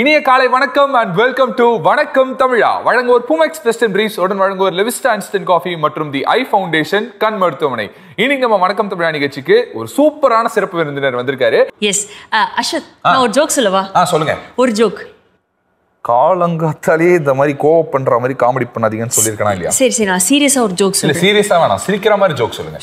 இனிய காலை வணக்கம் அண்ட் வெல்கம் டு வணக்கம் தமிழா வழங்குவோர் புமெக்ஸ் பெஸ்டன் பிரீஸ் உடன் வழங்குவோர் லெவிஸ்டா இன்ஸ்டன்ட் காஃபி மற்றும் தி ஐ ஃபவுண்டேஷன் கண் மருத்துவமனை இனிங்க நம்ம வணக்கம் தமிழா நிகழ்ச்சிக்கு ஒரு சூப்பரான சிறப்பு விருந்தினர் வந்திருக்காரு எஸ் அஷத் நான் ஒரு ஜோக் சொல்லவா ஆ சொல்லுங்க ஒரு ஜோக் காலங்காத்தாலே இந்த மாதிரி கோவ பண்ற மாதிரி காமெடி பண்ணாதீங்கன்னு சொல்லியிருக்கேன் இல்லையா சரி சரி நான் சீரியஸா ஒரு ஜோக் இல்ல சீரியஸா வேணாம் சிரிக்கிற மாதிரி ஜோக் சொல்லுங்க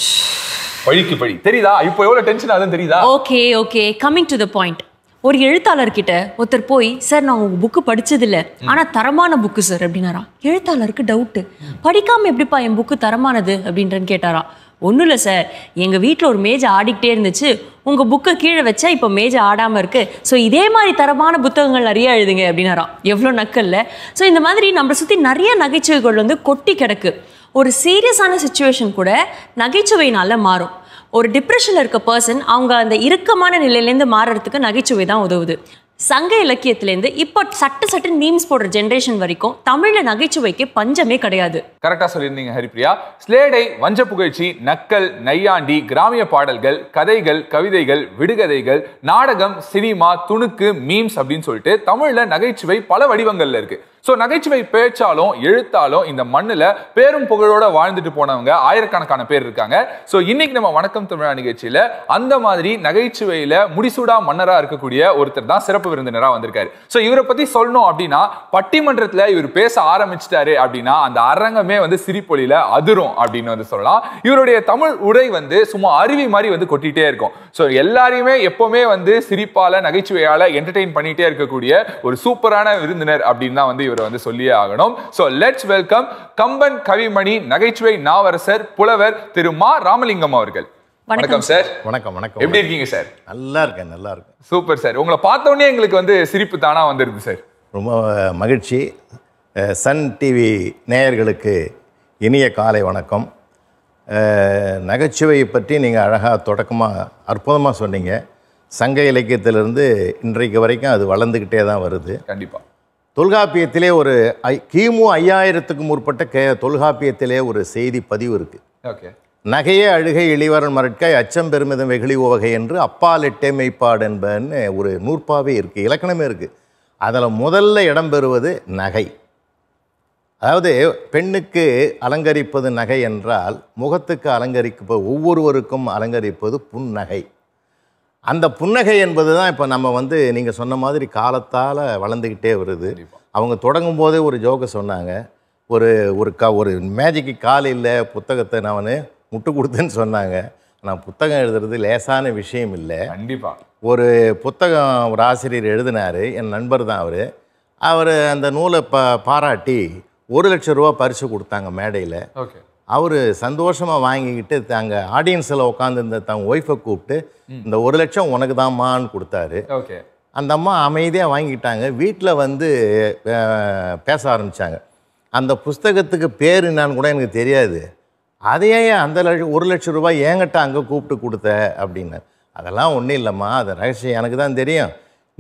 பழிக்கு பழி தெரியுதா இப்போ எவ்வளவு டென்ஷன் ஆகுதுன்னு தெரியுதா okay okay coming to the point ஒரு எழுத்தாளர்கிட்ட ஒருத்தர் போய் சார் நான் உங்கள் புக்கு படித்ததில்ல ஆனால் தரமான புக்கு சார் அப்படின்னாரா எழுத்தாளருக்கு டவுட்டு படிக்காமல் எப்படிப்பா என் புக்கு தரமானது அப்படின்றன்னு கேட்டாரா ஒன்றும் இல்லை சார் எங்கள் வீட்டில் ஒரு மேஜை ஆடிக்கிட்டே இருந்துச்சு உங்கள் புக்கை கீழே வச்சா இப்போ மேஜை ஆடாமல் இருக்குது ஸோ இதே மாதிரி தரமான புத்தகங்கள் நிறைய எழுதுங்க அப்படின்னாராம் எவ்வளோ நக்கல்ல ஸோ இந்த மாதிரி நம்மளை சுற்றி நிறைய நகைச்சுவைகள் வந்து கொட்டி கிடக்கு ஒரு சீரியஸான சுச்சுவேஷன் கூட நகைச்சுவையினால் மாறும் ஒரு டிப்ரெஷனில் இருக்க பர்சன் அவங்க அந்த இறுக்கமான நிலையிலேருந்து மாறுறதுக்கு நகைச்சுவை தான் உதவுது சங்க இலக்கியத்திலேருந்து இப்போ சட்டு சட்டு மீம்ஸ் போடுற ஜென்ரேஷன் வரைக்கும் தமிழில் நகைச்சுவைக்கு பஞ்சமே கிடையாது கரெக்டாக சொல்லியிருந்தீங்க ஹரிப்ரியா ஸ்லேடை வஞ்ச புகழ்ச்சி நக்கல் நையாண்டி கிராமிய பாடல்கள் கதைகள் கவிதைகள் விடுகதைகள் நாடகம் சினிமா துணுக்கு மீம்ஸ் அப்படின்னு சொல்லிட்டு தமிழில் நகைச்சுவை பல வடிவங்களில் இருக்குது ஸோ நகைச்சுவை பேச்சாலும் எழுத்தாலும் இந்த மண்ணில் பேரும் புகழோட வாழ்ந்துட்டு போனவங்க ஆயிரக்கணக்கான பேர் இருக்காங்க ஸோ இன்னைக்கு நம்ம வணக்கம் தமிழா நிகழ்ச்சியில் அந்த மாதிரி நகைச்சுவையில் முடிசூடா மன்னராக இருக்கக்கூடிய ஒருத்தர் தான் சிறப்பு விருந்தினராக வந்திருக்காரு ஸோ இவரை பற்றி சொல்லணும் அப்படின்னா பட்டிமன்றத்தில் இவர் பேச ஆரம்பிச்சிட்டாரு அப்படின்னா அந்த அரங்கமே வந்து சிரிப்பொழியில் அதிரும் அப்படின்னு வந்து சொல்லலாம் இவருடைய தமிழ் உரை வந்து சும்மா அருவி மாதிரி வந்து கொட்டிகிட்டே இருக்கும் ஸோ எல்லாரையுமே எப்போவுமே வந்து சிரிப்பால் நகைச்சுவையால் என்டர்டெயின் பண்ணிகிட்டே இருக்கக்கூடிய ஒரு சூப்பரான விருந்தினர் அப்படின்னு தான் வந்து இவர் இவரை வந்து சொல்லியே ஆகணும் ஸோ லெட்ஸ் வெல்கம் கம்பன் கவிமணி நகைச்சுவை நாவரசர் புலவர் திரு மா ராமலிங்கம் அவர்கள் வணக்கம் சார் வணக்கம் வணக்கம் எப்படி இருக்கீங்க சார் நல்லா இருக்கேன் நல்லா இருக்கும் சூப்பர் சார் உங்களை பார்த்தோன்னே எங்களுக்கு வந்து சிரிப்பு தானா வந்துருக்கு சார் ரொம்ப மகிழ்ச்சி சன் டிவி நேயர்களுக்கு இனிய காலை வணக்கம் நகைச்சுவை பற்றி நீங்கள் அழகாக தொடக்கமாக அற்புதமாக சொன்னீங்க சங்க இலக்கியத்திலிருந்து இன்றைக்கு வரைக்கும் அது வளர்ந்துக்கிட்டே தான் வருது கண்டிப்பாக தொல்காப்பியத்திலே ஒரு ஐ கிமு ஐயாயிரத்துக்கு முற்பட்ட கே தொல்காப்பியத்திலே ஒரு செய்தி பதிவு இருக்குது ஓகே நகையே அழுகை இளிவரன் மரட்கை அச்சம் பெருமிதம் வெகுளி ஓவகை என்று அப்பால் எட்டே மெய்ப்பாடு என்பன்னு ஒரு நூற்பாவே இருக்குது இலக்கணமே இருக்குது அதில் முதல்ல இடம்பெறுவது நகை அதாவது பெண்ணுக்கு அலங்கரிப்பது நகை என்றால் முகத்துக்கு அலங்கரிப்ப ஒவ்வொருவருக்கும் அலங்கரிப்பது புன்னகை அந்த புன்னகை என்பது தான் இப்போ நம்ம வந்து நீங்கள் சொன்ன மாதிரி காலத்தால் வளர்ந்துக்கிட்டே வருது அவங்க தொடங்கும் போதே ஒரு ஜோக்கை சொன்னாங்க ஒரு ஒரு க ஒரு மேஜிக்கு கால் இல்லை புத்தகத்தை நான் முட்டு கொடுத்தேன்னு சொன்னாங்க ஆனால் புத்தகம் எழுதுறது லேசான விஷயம் இல்லை கண்டிப்பாக ஒரு புத்தகம் ஒரு ஆசிரியர் எழுதினார் என் நண்பர் தான் அவர் அவர் அந்த நூலை ப பாராட்டி ஒரு லட்சம் ரூபா பரிசு கொடுத்தாங்க மேடையில் ஓகே அவர் சந்தோஷமாக வாங்கிக்கிட்டு அங்கே ஆடியன்ஸில் உட்காந்துருந்த தன் ஒய்ஃபை கூப்பிட்டு இந்த ஒரு லட்சம் உனக்கு தான்மான்னு கொடுத்தாரு ஓகே அந்த அம்மா அமைதியாக வாங்கிட்டாங்க வீட்டில் வந்து பேச ஆரம்பித்தாங்க அந்த புஸ்தகத்துக்கு பேர் என்னான்னு கூட எனக்கு தெரியாது அதையே அந்த லட்சம் ஒரு லட்ச ரூபாய் ஏங்கிட்ட அங்கே கூப்பிட்டு கொடுத்த அப்படின்னு அதெல்லாம் ஒன்றும் இல்லைம்மா அது ரகசியம் எனக்கு தான் தெரியும்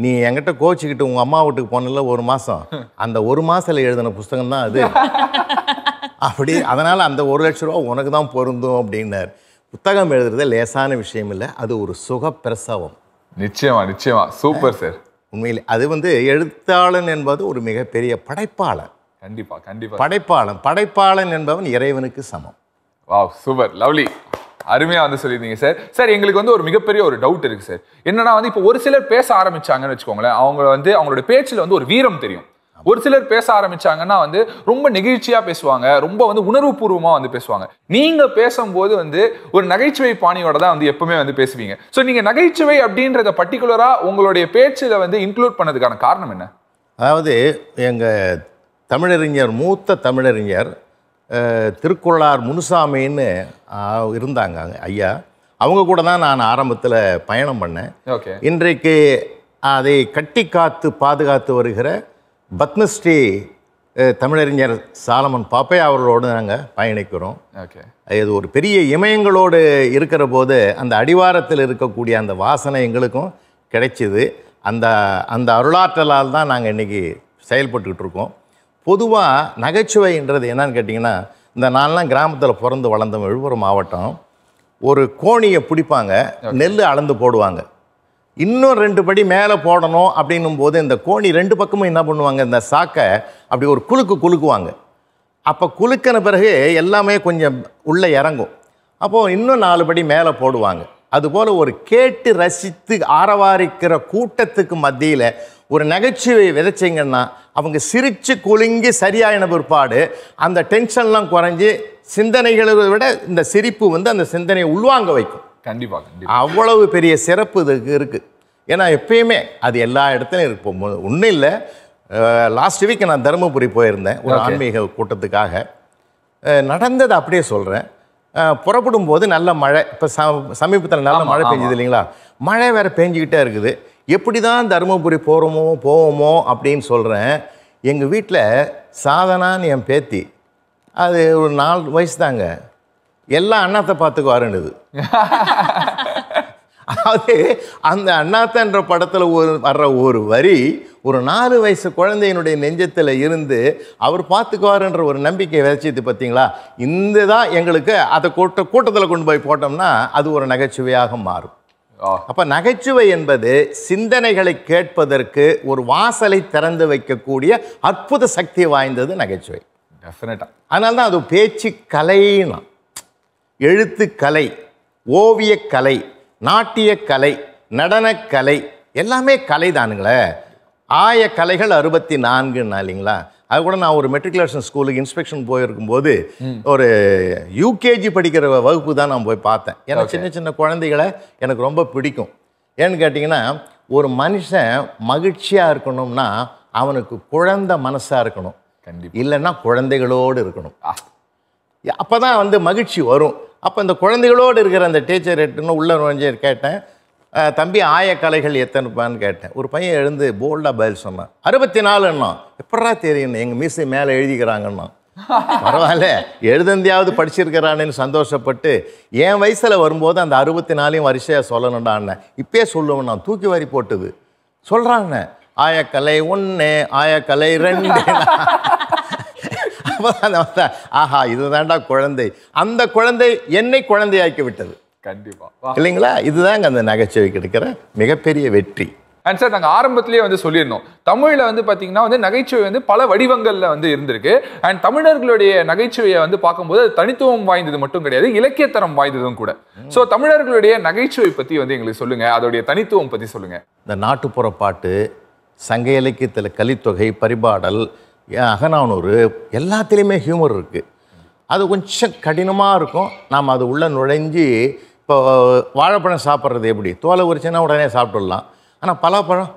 நீ என்கிட்ட கோச்சிக்கிட்டு உங்கள் அம்மா வீட்டுக்கு போனல ஒரு மாதம் அந்த ஒரு மாதத்தில் எழுதின புஸ்தகம் தான் அது அப்படி அதனால் அந்த ஒரு லட்ச ரூபா உனக்கு தான் பொருந்தும் அப்படின்னார் புத்தகம் எழுதுறது லேசான விஷயம் இல்லை அது ஒரு சுக பிரசவம் நிச்சயமா நிச்சயமா சூப்பர் சார் உண்மையில் அது வந்து எழுத்தாளன் என்பது ஒரு மிகப்பெரிய படைப்பாளன் கண்டிப்பாக கண்டிப்பாக படைப்பாளன் படைப்பாளன் என்பவன் இறைவனுக்கு சமம் வா சூப்பர் லவ்லி அருமையாக வந்து சொல்லியிருந்தீங்க சார் சார் எங்களுக்கு வந்து ஒரு மிகப்பெரிய ஒரு டவுட் இருக்குது சார் என்னன்னா வந்து இப்போ ஒரு சிலர் பேச ஆரம்பிச்சாங்கன்னு வச்சுக்கோங்களேன் அவங்க வந்து அவங்களோட பேச்சில் வந்து ஒரு வீரம் தெரியும் ஒரு சிலர் பேச ஆரம்பிச்சாங்கன்னா வந்து ரொம்ப நெகிழ்ச்சியா பேசுவாங்க ரொம்ப வந்து பூர்வமா வந்து பேசுவாங்க நீங்க பேசும்போது வந்து ஒரு நகைச்சுவை பாணியோட தான் வந்து எப்பவுமே வந்து பேசுவீங்க ஸோ நீங்க நகைச்சுவை அப்படின்றத பர்டிகுலரா உங்களுடைய பேச்சில் வந்து இன்க்ளூட் பண்ணதுக்கான காரணம் என்ன அதாவது எங்கள் தமிழறிஞர் மூத்த தமிழறிஞர் திருக்குறளார் முனுசாமின்னு இருந்தாங்க ஐயா அவங்க கூட தான் நான் ஆரம்பத்தில் பயணம் பண்ணேன் இன்றைக்கு அதை கட்டி காத்து பாதுகாத்து வருகிற பத்மஸ்ரீ தமிழறிஞர் சாலமன் பாப்பை அவர்களோடு நாங்கள் பயணிக்கிறோம் ஓகே இது ஒரு பெரிய இமயங்களோடு இருக்கிற போது அந்த அடிவாரத்தில் இருக்கக்கூடிய அந்த வாசனை எங்களுக்கும் கிடைச்சிது அந்த அந்த அருளாற்றலால் தான் நாங்கள் இன்றைக்கி செயல்பட்டுக்கிட்டு இருக்கோம் பொதுவாக நகைச்சுவைன்றது என்னன்னு கேட்டிங்கன்னா இந்த நாள்லாம் கிராமத்தில் பிறந்து வளர்ந்த விழுப்புரம் மாவட்டம் ஒரு கோணியை பிடிப்பாங்க நெல் அளந்து போடுவாங்க இன்னும் ரெண்டு படி மேலே போடணும் அப்படின்னும் போது இந்த கோணி ரெண்டு பக்கமும் என்ன பண்ணுவாங்க இந்த சாக்கை அப்படி ஒரு குலுக்கு குலுக்குவாங்க அப்போ குலுக்கின பிறகு எல்லாமே கொஞ்சம் உள்ளே இறங்கும் அப்போது இன்னும் நாலு படி மேலே போடுவாங்க அதுபோல் ஒரு கேட்டு ரசித்து ஆரவாரிக்கிற கூட்டத்துக்கு மத்தியில் ஒரு நகைச்சுவை விதைச்சிங்கன்னா அவங்க சிரித்து குலுங்கி சரியான பிற்பாடு அந்த டென்ஷன்லாம் குறைஞ்சி சிந்தனைகளை விட இந்த சிரிப்பு வந்து அந்த சிந்தனையை உள்வாங்க வைக்கும் கண்டிப்பாக அவ்வளவு பெரிய சிறப்பு இதுக்கு இருக்குது ஏன்னா எப்பயுமே அது எல்லா இடத்துலையும் இருக்கும் ஒன்றும் இல்லை லாஸ்ட் வீக் நான் தருமபுரி போயிருந்தேன் ஒரு ஆன்மீக கூட்டத்துக்காக நடந்ததை அப்படியே சொல்கிறேன் புறப்படும் போது நல்ல மழை இப்போ ச சமீபத்தில் நல்ல மழை பெஞ்சுது இல்லைங்களா மழை வேறு பெஞ்சிக்கிட்டே இருக்குது எப்படி தான் தருமபுரி போகிறோமோ போவோமோ அப்படின்னு சொல்கிறேன் எங்கள் வீட்டில் சாதனான்னு என் பேத்தி அது ஒரு நாலு வயசு தாங்க எல்லாம் அண்ணாத்தை பார்த்துக்குவாருன்னுது அதாவது அந்த அண்ணாத்தன்ற படத்தில் ஒரு வர்ற ஒரு வரி ஒரு நாலு வயசு குழந்தையினுடைய நெஞ்சத்தில் இருந்து அவர் பார்த்துக்குவாருன்ற ஒரு நம்பிக்கை விதைச்சிது பார்த்தீங்களா இந்த தான் எங்களுக்கு அதை கூட்ட கூட்டத்தில் கொண்டு போய் போட்டோம்னா அது ஒரு நகைச்சுவையாக மாறும் அப்போ நகைச்சுவை என்பது சிந்தனைகளை கேட்பதற்கு ஒரு வாசலை திறந்து வைக்கக்கூடிய அற்புத சக்தி வாய்ந்தது நகைச்சுவை டெஃபினட்டாக அதனால தான் அது பேச்சு கலைனா எழுத்துக்கலை ஓவியக்கலை நாட்டியக்கலை நடனக்கலை எல்லாமே கலை தானுங்களே ஆய கலைகள் அறுபத்தி நான்குன்னா இல்லைங்களா அது கூட நான் ஒரு மெட்ரிகுலேஷன் ஸ்கூலுக்கு இன்ஸ்பெக்ஷன் போயிருக்கும்போது ஒரு யூகேஜி படிக்கிற வகுப்பு தான் நான் போய் பார்த்தேன் ஏன்னா சின்ன சின்ன குழந்தைகளை எனக்கு ரொம்ப பிடிக்கும் ஏன்னு கேட்டிங்கன்னா ஒரு மனுஷன் மகிழ்ச்சியாக இருக்கணும்னா அவனுக்கு குழந்த மனசாக இருக்கணும் கண்டிப்பாக இல்லைன்னா குழந்தைகளோடு இருக்கணும் அப்போ தான் வந்து மகிழ்ச்சி வரும் அப்போ இந்த குழந்தைகளோடு இருக்கிற அந்த டீச்சர் எட்டுன்னு உள்ள நுழைஞ்சர் கேட்டேன் தம்பி ஆயக்கலைகள் எத்தனைப்பான்னு கேட்டேன் ஒரு பையன் எழுந்து போல்டாக பதில் சொன்னான் அறுபத்தி நாலுன்னா எப்படா தெரியும் எங்கள் மிஸ்ஸு மேலே எழுதிக்கிறாங்கன்னா பரவாயில்ல எழுதந்தியாவது படிச்சிருக்கிறானேன்னு சந்தோஷப்பட்டு என் வயசில் வரும்போது அந்த அறுபத்தி நாலையும் வரிசையாக சொல்லணும்டான்னேன் இப்பயே சொல்லுவேன் நான் தூக்கி வாரி போட்டுது சொல்கிறாங்கண்ணே ஆயக்கலை ஒன்று ஆயக்கலை ரெண்டு பார்க்கும்போது அந்த ஆஹா இதுதான்டா குழந்தை அந்த குழந்தை என்னை குழந்தையாக்கி விட்டது கண்டிப்பாக இல்லைங்களா இதுதாங்க அந்த நகைச்சுவை கிடைக்கிற மிகப்பெரிய வெற்றி அண்ட் சார் நாங்கள் ஆரம்பத்திலேயே வந்து சொல்லியிருந்தோம் தமிழில் வந்து பார்த்தீங்கன்னா வந்து நகைச்சுவை வந்து பல வடிவங்களில் வந்து இருந்திருக்கு அண்ட் தமிழர்களுடைய நகைச்சுவையை வந்து பார்க்கும்போது அது தனித்துவம் வாய்ந்தது மட்டும் கிடையாது இலக்கியத்தரம் வாய்ந்ததும் கூட ஸோ தமிழர்களுடைய நகைச்சுவை பற்றி வந்து எங்களுக்கு சொல்லுங்கள் அதோடைய தனித்துவம் பற்றி சொல்லுங்கள் இந்த நாட்டுப்புற பாட்டு சங்க இலக்கியத்தில் கலித்தொகை பரிபாடல் அகனானூர் எல்லாத்துலேயுமே ஹியூமர் இருக்குது அது கொஞ்சம் கடினமாக இருக்கும் நாம் அது உள்ளே நுழைஞ்சி இப்போ வாழைப்பழம் சாப்பிட்றது எப்படி தோலை உரிச்சுன்னா உடனே சாப்பிட்டுடலாம் ஆனால் பலாப்பழம்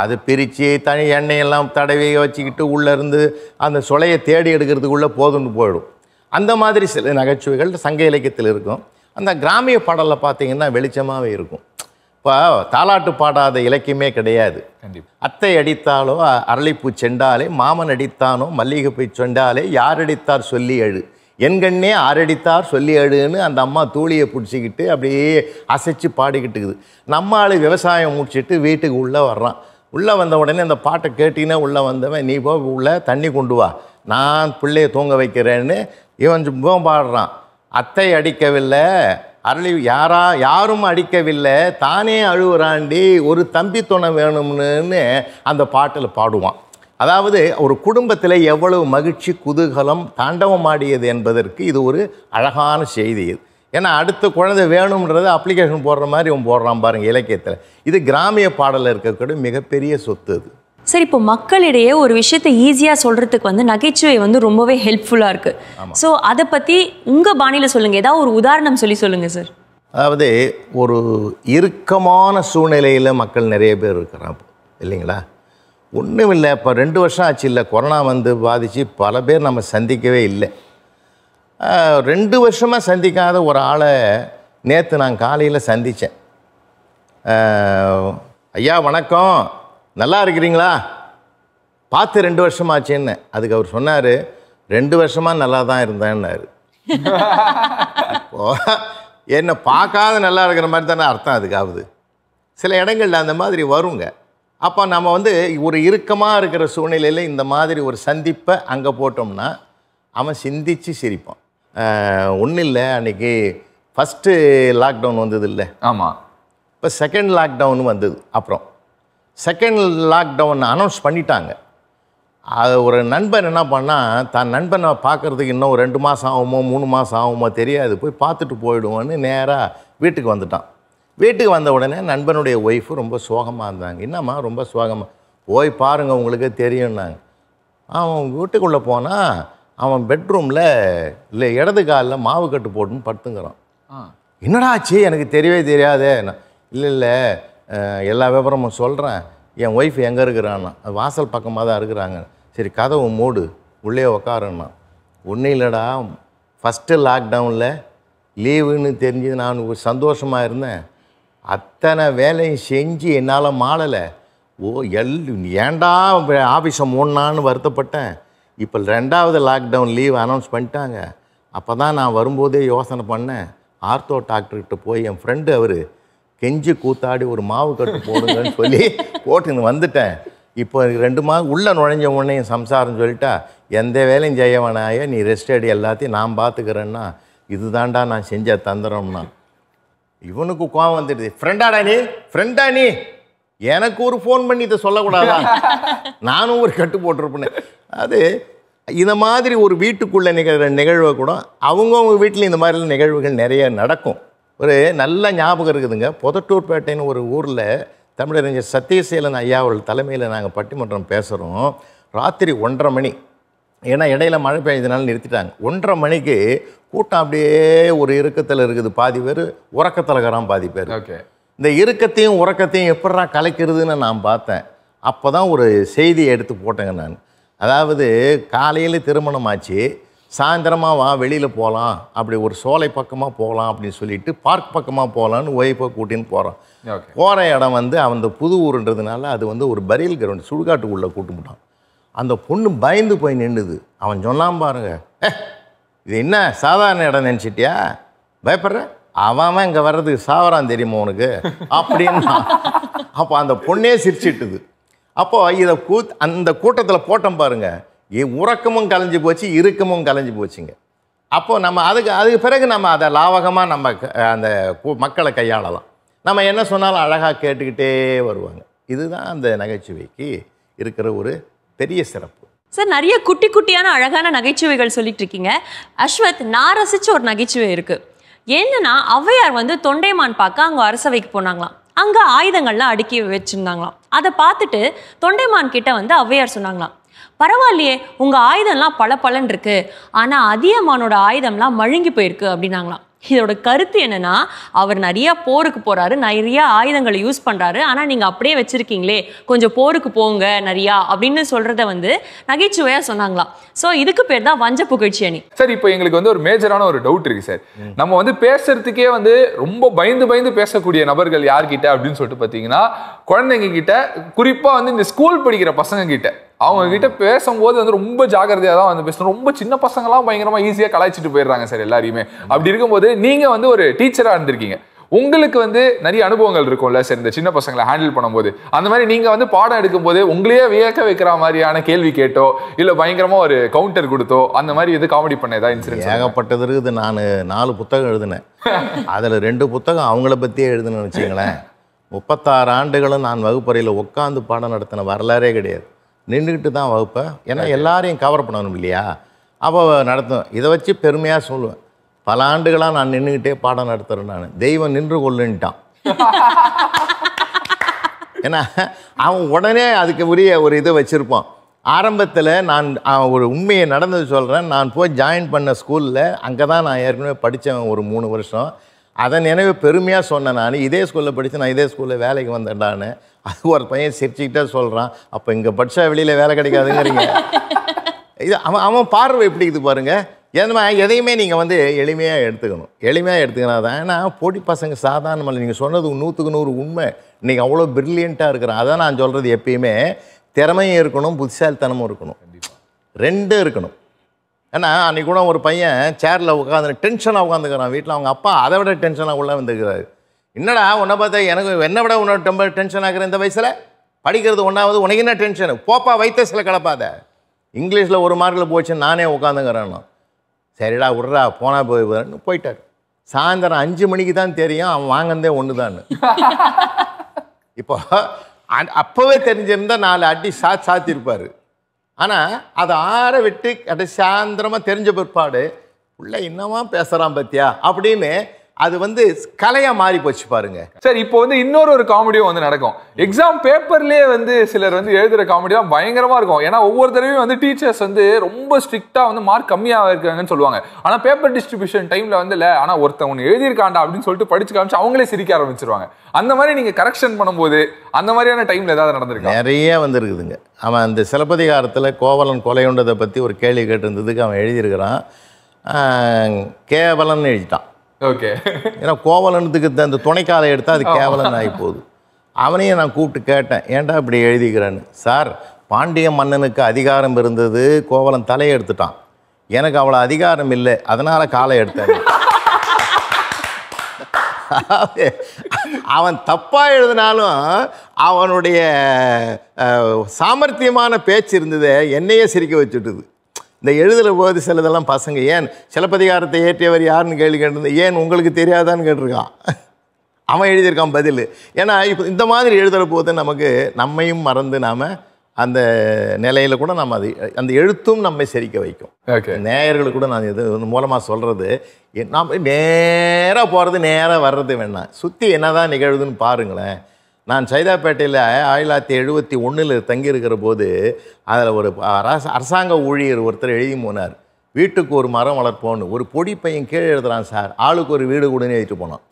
அது பிரித்து தனி எண்ணெயெல்லாம் தடவி வச்சுக்கிட்டு உள்ளேருந்து அந்த சுளையை தேடி எடுக்கிறதுக்குள்ளே போதும்னு போயிடும் அந்த மாதிரி சில நகைச்சுவைகள் சங்க இலக்கியத்தில் இருக்கும் அந்த கிராமிய பாடலில் பார்த்திங்கன்னா வெளிச்சமாகவே இருக்கும் இப்போ தாலாட்டு பாடாத இலக்கியமே கிடையாது கண்டிப்பாக அத்தை அடித்தாலோ அரளிப்பூ செண்டாலே மாமன் அடித்தானோ மல்லிகைப்பூ செண்டாலே யார் அடித்தார் சொல்லி அழு என் கண்ணே ஆரடித்தார் சொல்லி அழுன்னு அந்த அம்மா தூளியை பிடிச்சிக்கிட்டு அப்படியே அசைச்சு பாடிக்கிட்டுக்குது நம்ம ஆள் விவசாயம் முடிச்சுட்டு வீட்டுக்கு உள்ளே வர்றான் உள்ளே வந்த உடனே அந்த பாட்டை கேட்டிங்கன்னா உள்ளே வந்தவன் நீ போ உள்ளே தண்ணி கொண்டு வா நான் பிள்ளைய தூங்க வைக்கிறேன்னு இவன் சும்பம் பாடுறான் அத்தை அடிக்கவில்லை அருளி யாரா யாரும் அடிக்கவில்லை தானே அழுவுறாண்டி ஒரு தம்பி துணை வேணும்னு அந்த பாட்டில் பாடுவான் அதாவது ஒரு குடும்பத்தில் எவ்வளவு மகிழ்ச்சி குதூகலம் தாண்டவம் ஆடியது என்பதற்கு இது ஒரு அழகான செய்தி இது ஏன்னா அடுத்த குழந்தை வேணும்ன்றது அப்ளிகேஷன் போடுற மாதிரி இவன் போடுறான் பாருங்கள் இலக்கியத்தில் இது கிராமிய பாடலில் இருக்கக்கூடிய மிகப்பெரிய சொத்து இது சார் இப்போ மக்களிடையே ஒரு விஷயத்த ஈஸியாக சொல்கிறதுக்கு வந்து நகைச்சுவை வந்து ரொம்பவே ஹெல்ப்ஃபுல்லாக இருக்குது ஸோ அதை பற்றி உங்கள் பாணியில் சொல்லுங்கள் ஏதாவது ஒரு உதாரணம் சொல்லி சொல்லுங்கள் சார் அதாவது ஒரு இறுக்கமான சூழ்நிலையில் மக்கள் நிறைய பேர் இருக்கிறாங்க இல்லைங்களா ஒன்றும் இல்லை இப்போ ரெண்டு வருஷம் ஆச்சு இல்லை கொரோனா வந்து பாதித்து பல பேர் நம்ம சந்திக்கவே இல்லை ரெண்டு வருஷமாக சந்திக்காத ஒரு ஆளை நேற்று நான் காலையில் சந்தித்தேன் ஐயா வணக்கம் நல்லா இருக்கிறீங்களா பார்த்து ரெண்டு வருஷம் ஆச்சுன்னு அதுக்கு அவர் சொன்னார் ரெண்டு வருஷமாக நல்லா தான் இருந்தேன்னாரு என்னை பார்க்காத நல்லா இருக்கிற மாதிரி தானே அர்த்தம் அதுக்காவது சில இடங்களில் அந்த மாதிரி வருங்க அப்போ நம்ம வந்து ஒரு இறுக்கமாக இருக்கிற சூழ்நிலையில் இந்த மாதிரி ஒரு சந்திப்பை அங்கே போட்டோம்னா அவன் சிந்தித்து சிரிப்பான் ஒன்றும் இல்லை அன்றைக்கி ஃபஸ்ட்டு லாக்டவுன் வந்தது இல்லை ஆமாம் இப்போ செகண்ட் லாக்டவுன் வந்தது அப்புறம் செகண்ட் லாக்டவுன் அனௌன்ஸ் பண்ணிட்டாங்க அது ஒரு நண்பன் என்ன பண்ணால் தன் நண்பனை பார்க்குறதுக்கு இன்னும் ரெண்டு மாதம் ஆகுமோ மூணு மாதம் ஆகுமோ தெரியாது போய் பார்த்துட்டு போயிடுவோன்னு நேராக வீட்டுக்கு வந்துட்டான் வீட்டுக்கு வந்த உடனே நண்பனுடைய ஒய்ஃபு ரொம்ப சோகமாக இருந்தாங்க என்னம்மா ரொம்ப சோகமாக போய் பாருங்கள் உங்களுக்கு தெரியும்னாங்க அவன் வீட்டுக்குள்ளே போனால் அவன் பெட்ரூமில் இல்லை இடது காலில் மாவு கட்டு போட்டுன்னு படுத்துங்கிறான் என்னடா ஆச்சு எனக்கு தெரியவே தெரியாதே இல்லை இல்லை எல்லா விவரமும் சொல்கிறேன் என் ஒய்ஃப் எங்கே இருக்கிறான்னா வாசல் பக்கமாக தான் இருக்கிறாங்க சரி கதவு மூடு உள்ளே உக்காருன்னா ஒன்றும் இல்லைடா ஃபஸ்ட்டு லாக்டவுனில் லீவுன்னு தெரிஞ்சு நான் சந்தோஷமாக இருந்தேன் அத்தனை வேலையும் செஞ்சு என்னால் மாளலை ஓ எல் ஏண்டா ஆஃபீஸை மூணான்னு வருத்தப்பட்டேன் இப்போ ரெண்டாவது லாக்டவுன் லீவ் அனௌன்ஸ் பண்ணிட்டாங்க அப்போ தான் நான் வரும்போதே யோசனை பண்ணேன் ஆர்த்தோ டாக்டர்கிட்ட போய் என் ஃப்ரெண்டு அவர் கெஞ்சி கூத்தாடி ஒரு மாவு கட்டு போடுங்கன்னு சொல்லி போட்டு வந்துட்டேன் இப்போ ரெண்டு மாதம் உள்ளே நுழைஞ்ச உடனே சம்சாரம் சொல்லிட்டா எந்த வேலையும் செய்யவனாய நீ ரெஸ்ட் எடு எல்லாத்தையும் நான் பார்த்துக்கிறேன்னா இது தாண்டா நான் செஞ்ச தந்திரம்னா இவனுக்கு கோவம் வந்துடுது ஃப்ரெண்டாடா நீ ஃப்ரெண்டா நீ எனக்கு ஒரு ஃபோன் பண்ணி இதை சொல்லக்கூடாதா நானும் ஒரு கட்டு போட்டிருப்பேன் அது இந்த மாதிரி ஒரு வீட்டுக்குள்ளே நிகழ்கிற நிகழ்வை கூட அவங்கவுங்க வீட்டில் இந்த மாதிரிலாம் நிகழ்வுகள் நிறைய நடக்கும் ஒரு நல்ல ஞாபகம் இருக்குதுங்க புதட்டூர்பேட்டைன்னு ஒரு ஊரில் தமிழறிஞர் சத்தியசீலன் ஐயா அவர்கள் தலைமையில் நாங்கள் பட்டிமன்றம் பேசுகிறோம் ராத்திரி ஒன்றரை மணி ஏன்னா இடையில மழை பெய்ஞ்சதுனால நிறுத்திட்டாங்க ஒன்றரை மணிக்கு கூட்டம் அப்படியே ஒரு இறுக்கத்தில் இருக்குது பாதி பேர் உறக்கத்தில் இருக்கிறான் பாதி பேர் ஓகே இந்த இறுக்கத்தையும் உறக்கத்தையும் எப்படா கலைக்கிறதுன்னு நான் பார்த்தேன் அப்போ தான் ஒரு செய்தியை எடுத்து போட்டேங்க நான் அதாவது காலையில் திருமணம் ஆச்சு சாயந்தரமாக வா வெளியில் போகலாம் அப்படி ஒரு சோலை பக்கமாக போகலாம் அப்படின்னு சொல்லிட்டு பார்க் பக்கமாக போகலான்னு ஒய்ஃபை கூட்டின்னு போகிறான் போகிற இடம் வந்து அந்த புது ஊருன்றதுனால அது வந்து ஒரு பரியல் கிரவுண்ட் சுடுகாட்டுக்குள்ளே கூட்டு அந்த பொண்ணு பயந்து போய் நின்றுது அவன் சொன்னான் பாருங்க இது என்ன சாதாரண இடம் நினச்சிட்டியா பயப்படுற அவன் இங்கே வர்றதுக்கு சாவரான் தெரியுமா உனக்கு அப்படின்னா அப்போ அந்த பொண்ணே சிரிச்சிட்டுது அப்போது இதை கூ அந்த கூட்டத்தில் போட்டோம் பாருங்கள் உறக்கமும் கலைஞ்சு போச்சு இறுக்கமும் கலைஞ்சு போச்சுங்க அப்போது நம்ம அதுக்கு அதுக்கு பிறகு நம்ம அதை லாவகமாக நம்ம அந்த மக்களை கையாளலாம் நம்ம என்ன சொன்னாலும் அழகாக கேட்டுக்கிட்டே வருவாங்க இதுதான் அந்த நகைச்சுவைக்கு இருக்கிற ஒரு பெரிய சிறப்பு சார் நிறைய குட்டி குட்டியான அழகான நகைச்சுவைகள் சொல்லிட்டு இருக்கீங்க அஸ்வத் நான் ரசித்த ஒரு நகைச்சுவை இருக்குது என்னன்னா ஔவையார் வந்து தொண்டைமான் பார்க்க அங்கே அரசவைக்கு போனாங்களாம் அங்கே ஆயுதங்கள்லாம் அடுக்கி வச்சுருந்தாங்களாம் அதை பார்த்துட்டு தொண்டைமான் கிட்ட வந்து ஔவையார் சொன்னாங்களாம் பரவாயில்லையே உங்கள் ஆயுதம்லாம் பல பலன் இருக்கு ஆனால் அதியமானோட ஆயுதம்லாம் மழுங்கி போயிருக்கு அப்படின்னாங்களாம் இதோட கருத்து என்னன்னா அவர் நிறைய போருக்கு போறாரு நிறைய ஆயுதங்களை யூஸ் பண்றாரு ஆனா நீங்க அப்படியே வச்சிருக்கீங்களே கொஞ்சம் போருக்கு போங்க நிறையா அப்படின்னு சொல்றத வந்து நகைச்சுவையா சொன்னாங்களாம் ஸோ இதுக்கு பேர் தான் வஞ்ச புகழ்ச்சி அணி சார் இப்போ எங்களுக்கு வந்து ஒரு மேஜரான ஒரு டவுட் இருக்கு சார் நம்ம வந்து பேசுறதுக்கே வந்து ரொம்ப பயந்து பயந்து பேசக்கூடிய நபர்கள் யார்கிட்ட அப்படின்னு சொல்லிட்டு பாத்தீங்கன்னா குழந்தைங்க கிட்ட குறிப்பா வந்து இந்த ஸ்கூல் படிக்கிற பசங்க கிட்ட அவங்க கிட்ட பேசும்போது வந்து ரொம்ப ஜாகிரதையாக தான் வந்து பேசணும் ரொம்ப சின்ன பசங்களாம் பயங்கரமா ஈஸியாக கலாய்ச்சிட்டு போயிடுறாங்க சார் எல்லாரையுமே அப்படி இருக்கும்போது நீங்க வந்து ஒரு டீச்சராக இருந்திருக்கீங்க உங்களுக்கு வந்து நிறைய அனுபவங்கள் இருக்கும்ல சார் இந்த சின்ன பசங்களை ஹேண்டில் பண்ணும்போது அந்த மாதிரி நீங்க வந்து பாடம் எடுக்கும்போது உங்களையே வியக்க வைக்கிற மாதிரியான கேள்வி கேட்டோ இல்லை பயங்கரமா ஒரு கவுண்டர் கொடுத்தோ அந்த மாதிரி இது காமெடி பண்ண ஏதாவது இன்சிடென்ட் ஏகப்பட்டது இருக்குது நான் நாலு புத்தகம் எழுதினேன் அதில் ரெண்டு புத்தகம் அவங்கள பற்றியே எழுதுனேன்னு வச்சுங்களேன் முப்பத்தாறு ஆண்டுகளும் நான் வகுப்பறையில் உட்காந்து பாடம் நடத்தின வரலாறே கிடையாது நின்றுக்கிட்டு தான் வகுப்பேன் ஏன்னா எல்லாரையும் கவர் பண்ணணும் இல்லையா அப்போ நடத்தும் இதை வச்சு பெருமையாக சொல்லுவேன் பல ஆண்டுகளாக நான் நின்றுக்கிட்டே பாடம் நடத்துகிறேன் நான் தெய்வம் நின்று கொள்ளுன்ட்டான் ஏன்னா அவன் உடனே அதுக்கு உரிய ஒரு இதை வச்சுருப்பான் ஆரம்பத்தில் நான் ஒரு உண்மையை நடந்தது சொல்கிறேன் நான் போய் ஜாயின் பண்ண ஸ்கூலில் அங்கே தான் நான் ஏற்கனவே படித்தேன் ஒரு மூணு வருஷம் அதை நினைவு பெருமையாக சொன்னேன் நான் இதே ஸ்கூலில் படித்து நான் இதே ஸ்கூலில் வேலைக்கு வந்தேன்டான்னு அது ஒரு பையன் சிரிச்சுக்கிட்டே சொல்கிறான் அப்போ இங்கே படித்தா வெளியில் வேலை கிடைக்காதுங்கிறீங்க இது அவன் அவன் பார்வை எப்படி இது பாருங்கள் ஏன்னா எதையுமே நீங்கள் வந்து எளிமையாக எடுத்துக்கணும் எளிமையாக எடுத்துக்கினா தான் ஏன்னா போட்டி பசங்க மலை நீங்கள் சொன்னது நூற்றுக்கு நூறு உண்மை இன்றைக்கி அவ்வளோ பிரில்லியண்ட்டாக இருக்கிறான் அதான் நான் சொல்கிறது எப்பயுமே திறமையும் இருக்கணும் புத்திசாலித்தனமும் இருக்கணும் ரெண்டும் இருக்கணும் ஏன்னா அன்றைக்கூட ஒரு பையன் சேரில் உட்காந்து டென்ஷனாக உட்காந்துக்கிறான் வீட்டில் அவங்க அப்பா அதை விட டென்ஷனாக உள்ளே வந்துக்கிறாரு என்னடா உன்னை பார்த்தா எனக்கு என்னை விட உன்னோட ரொம்ப டென்ஷன் ஆகிற இந்த வயசில் படிக்கிறது ஒன்றாவது உனக்கு என்ன டென்ஷனு போப்பா வைத்த கிடப்பாத இங்கிலீஷில் ஒரு மார்க்கில் போச்சு நானே உட்காந்துங்கிறேன் சரிடா விட்றா போனால் போய் போயிட்டார் சாயந்தரம் அஞ்சு மணிக்கு தான் தெரியும் அவன் வாங்கினதே ஒன்று தான் இப்போ அப்போவே தெரிஞ்சிருந்தால் நாலு அடி சா சாத்திருப்பார் ஆனால் அதை ஆற விட்டு அதை சாயந்தரமாக தெரிஞ்ச பிற்பாடு உள்ள என்னவா பேசுகிறான் பத்தியா அப்படின்னு அது வந்து கலையா மாறி போச்சு பாருங்க சார் இப்போ வந்து இன்னொரு ஒரு காமெடியும் வந்து நடக்கும் எக்ஸாம் பேப்பர்லயே வந்து சிலர் வந்து எழுதுற காமெடி தான் பயங்கரமா இருக்கும் ஏன்னா ஒவ்வொரு தடவையும் வந்து டீச்சர்ஸ் வந்து ரொம்ப ஸ்ட்ரிக்டா வந்து மார்க் கம்மியாக இருக்காங்கன்னு சொல்லுவாங்க ஆனா பேப்பர் டிஸ்ட்ரிபியூஷன் டைம்ல வந்து இல்ல ஆனா ஒருத்தவங்க எழுதியிருக்காண்டா அப்படின்னு சொல்லிட்டு படிச்சு காமிச்சு அவங்களே சிரிக்க ஆரம்பிச்சிருவாங்க அந்த மாதிரி நீங்க கரெக்ஷன் பண்ணும்போது அந்த மாதிரியான டைம்ல ஏதாவது நடந்திருக்கு நிறைய வந்துருக்குதுங்க அவன் அந்த சிலப்பதிகாரத்தில் கோவலன் கொலையுண்டதை பற்றி ஒரு கேள்வி கேட்டிருந்ததுக்கு அவன் எழுதியிருக்கிறான் கேவலன் எழுதிட்டான் ஓகே ஏன்னா கோவலனத்துக்கு அந்த துணைக்காலை எடுத்தால் அது கேவலன் ஆகி போகுது அவனையும் நான் கூப்பிட்டு கேட்டேன் ஏன்டா இப்படி எழுதிக்கிறேன்னு சார் பாண்டிய மன்னனுக்கு அதிகாரம் இருந்தது கோவலன் தலையை எடுத்துட்டான் எனக்கு அவ்வளோ அதிகாரம் இல்லை அதனால் காலை எடுத்தேன் அவன் தப்பாக எழுதினாலும் அவனுடைய சாமர்த்தியமான பேச்சு இருந்தது என்னையே சிரிக்க வச்சுட்டுது இந்த எழுதுகிற போது சிலதெல்லாம் பசங்க ஏன் சிலப்பதிகாரத்தை ஏற்றியவர் யாருன்னு கேள்வி கேட்டிருந்தேன் ஏன் உங்களுக்கு தெரியாதான்னு கேட்டிருக்கான் அவன் எழுதியிருக்கான் பதில் ஏன்னா இப்போ இந்த மாதிரி எழுதுகிற போது நமக்கு நம்மையும் மறந்து நாம் அந்த நிலையில் கூட நம்ம அது அந்த எழுத்தும் நம்மை சிரிக்க வைக்கும் நேயர்களுக்கு கூட நான் இது மூலமாக சொல்கிறது நாம் நேராக போகிறது நேராக வர்றது வேணாம் சுற்றி என்ன தான் நிகழ்வுதுன்னு பாருங்களேன் நான் சைதாப்பேட்டையில் ஆயிரத்தி தொள்ளாயிரத்தி எழுபத்தி ஒன்றில் தங்கியிருக்கிற போது அதில் ஒரு அரசாங்க ஊழியர் ஒருத்தர் எழுதி போனார் வீட்டுக்கு ஒரு மரம் வளர்ப்போன்னு ஒரு பொடி பையன் கீழே எழுதுறான் சார் ஆளுக்கு ஒரு வீடு கொடுன்னு எழுதிட்டு போனோம்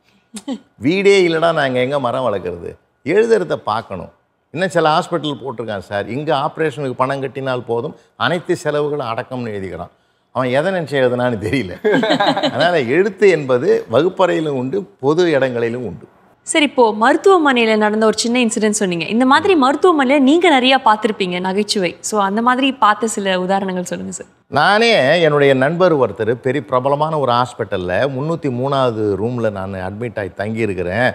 வீடே இல்லைனா நாங்கள் எங்கே மரம் வளர்க்குறது எழுதுறத பார்க்கணும் இன்னும் சில ஹாஸ்பிட்டல் போட்டிருக்கான் சார் இங்கே ஆப்ரேஷனுக்கு பணம் கட்டினால் போதும் அனைத்து செலவுகளும் அடக்கம்னு எழுதிக்கிறான் அவன் எதை நினச்சி எழுதுனான்னு தெரியல அதனால் எழுத்து என்பது வகுப்பறையிலும் உண்டு பொது இடங்களிலும் உண்டு சரி இப்போது மருத்துவமனையில் நடந்த ஒரு சின்ன இன்சிடென்ட் சொன்னீங்க இந்த மாதிரி மருத்துவமனையில் நீங்கள் நிறையா பார்த்துருப்பீங்க நகைச்சுவை ஸோ அந்த மாதிரி பார்த்த சில உதாரணங்கள் சொல்லுங்கள் சார் நானே என்னுடைய நண்பர் ஒருத்தர் பெரிய பிரபலமான ஒரு ஹாஸ்பிட்டலில் முந்நூற்றி மூணாவது ரூமில் நான் அட்மிட் ஆகி தங்கியிருக்கிறேன்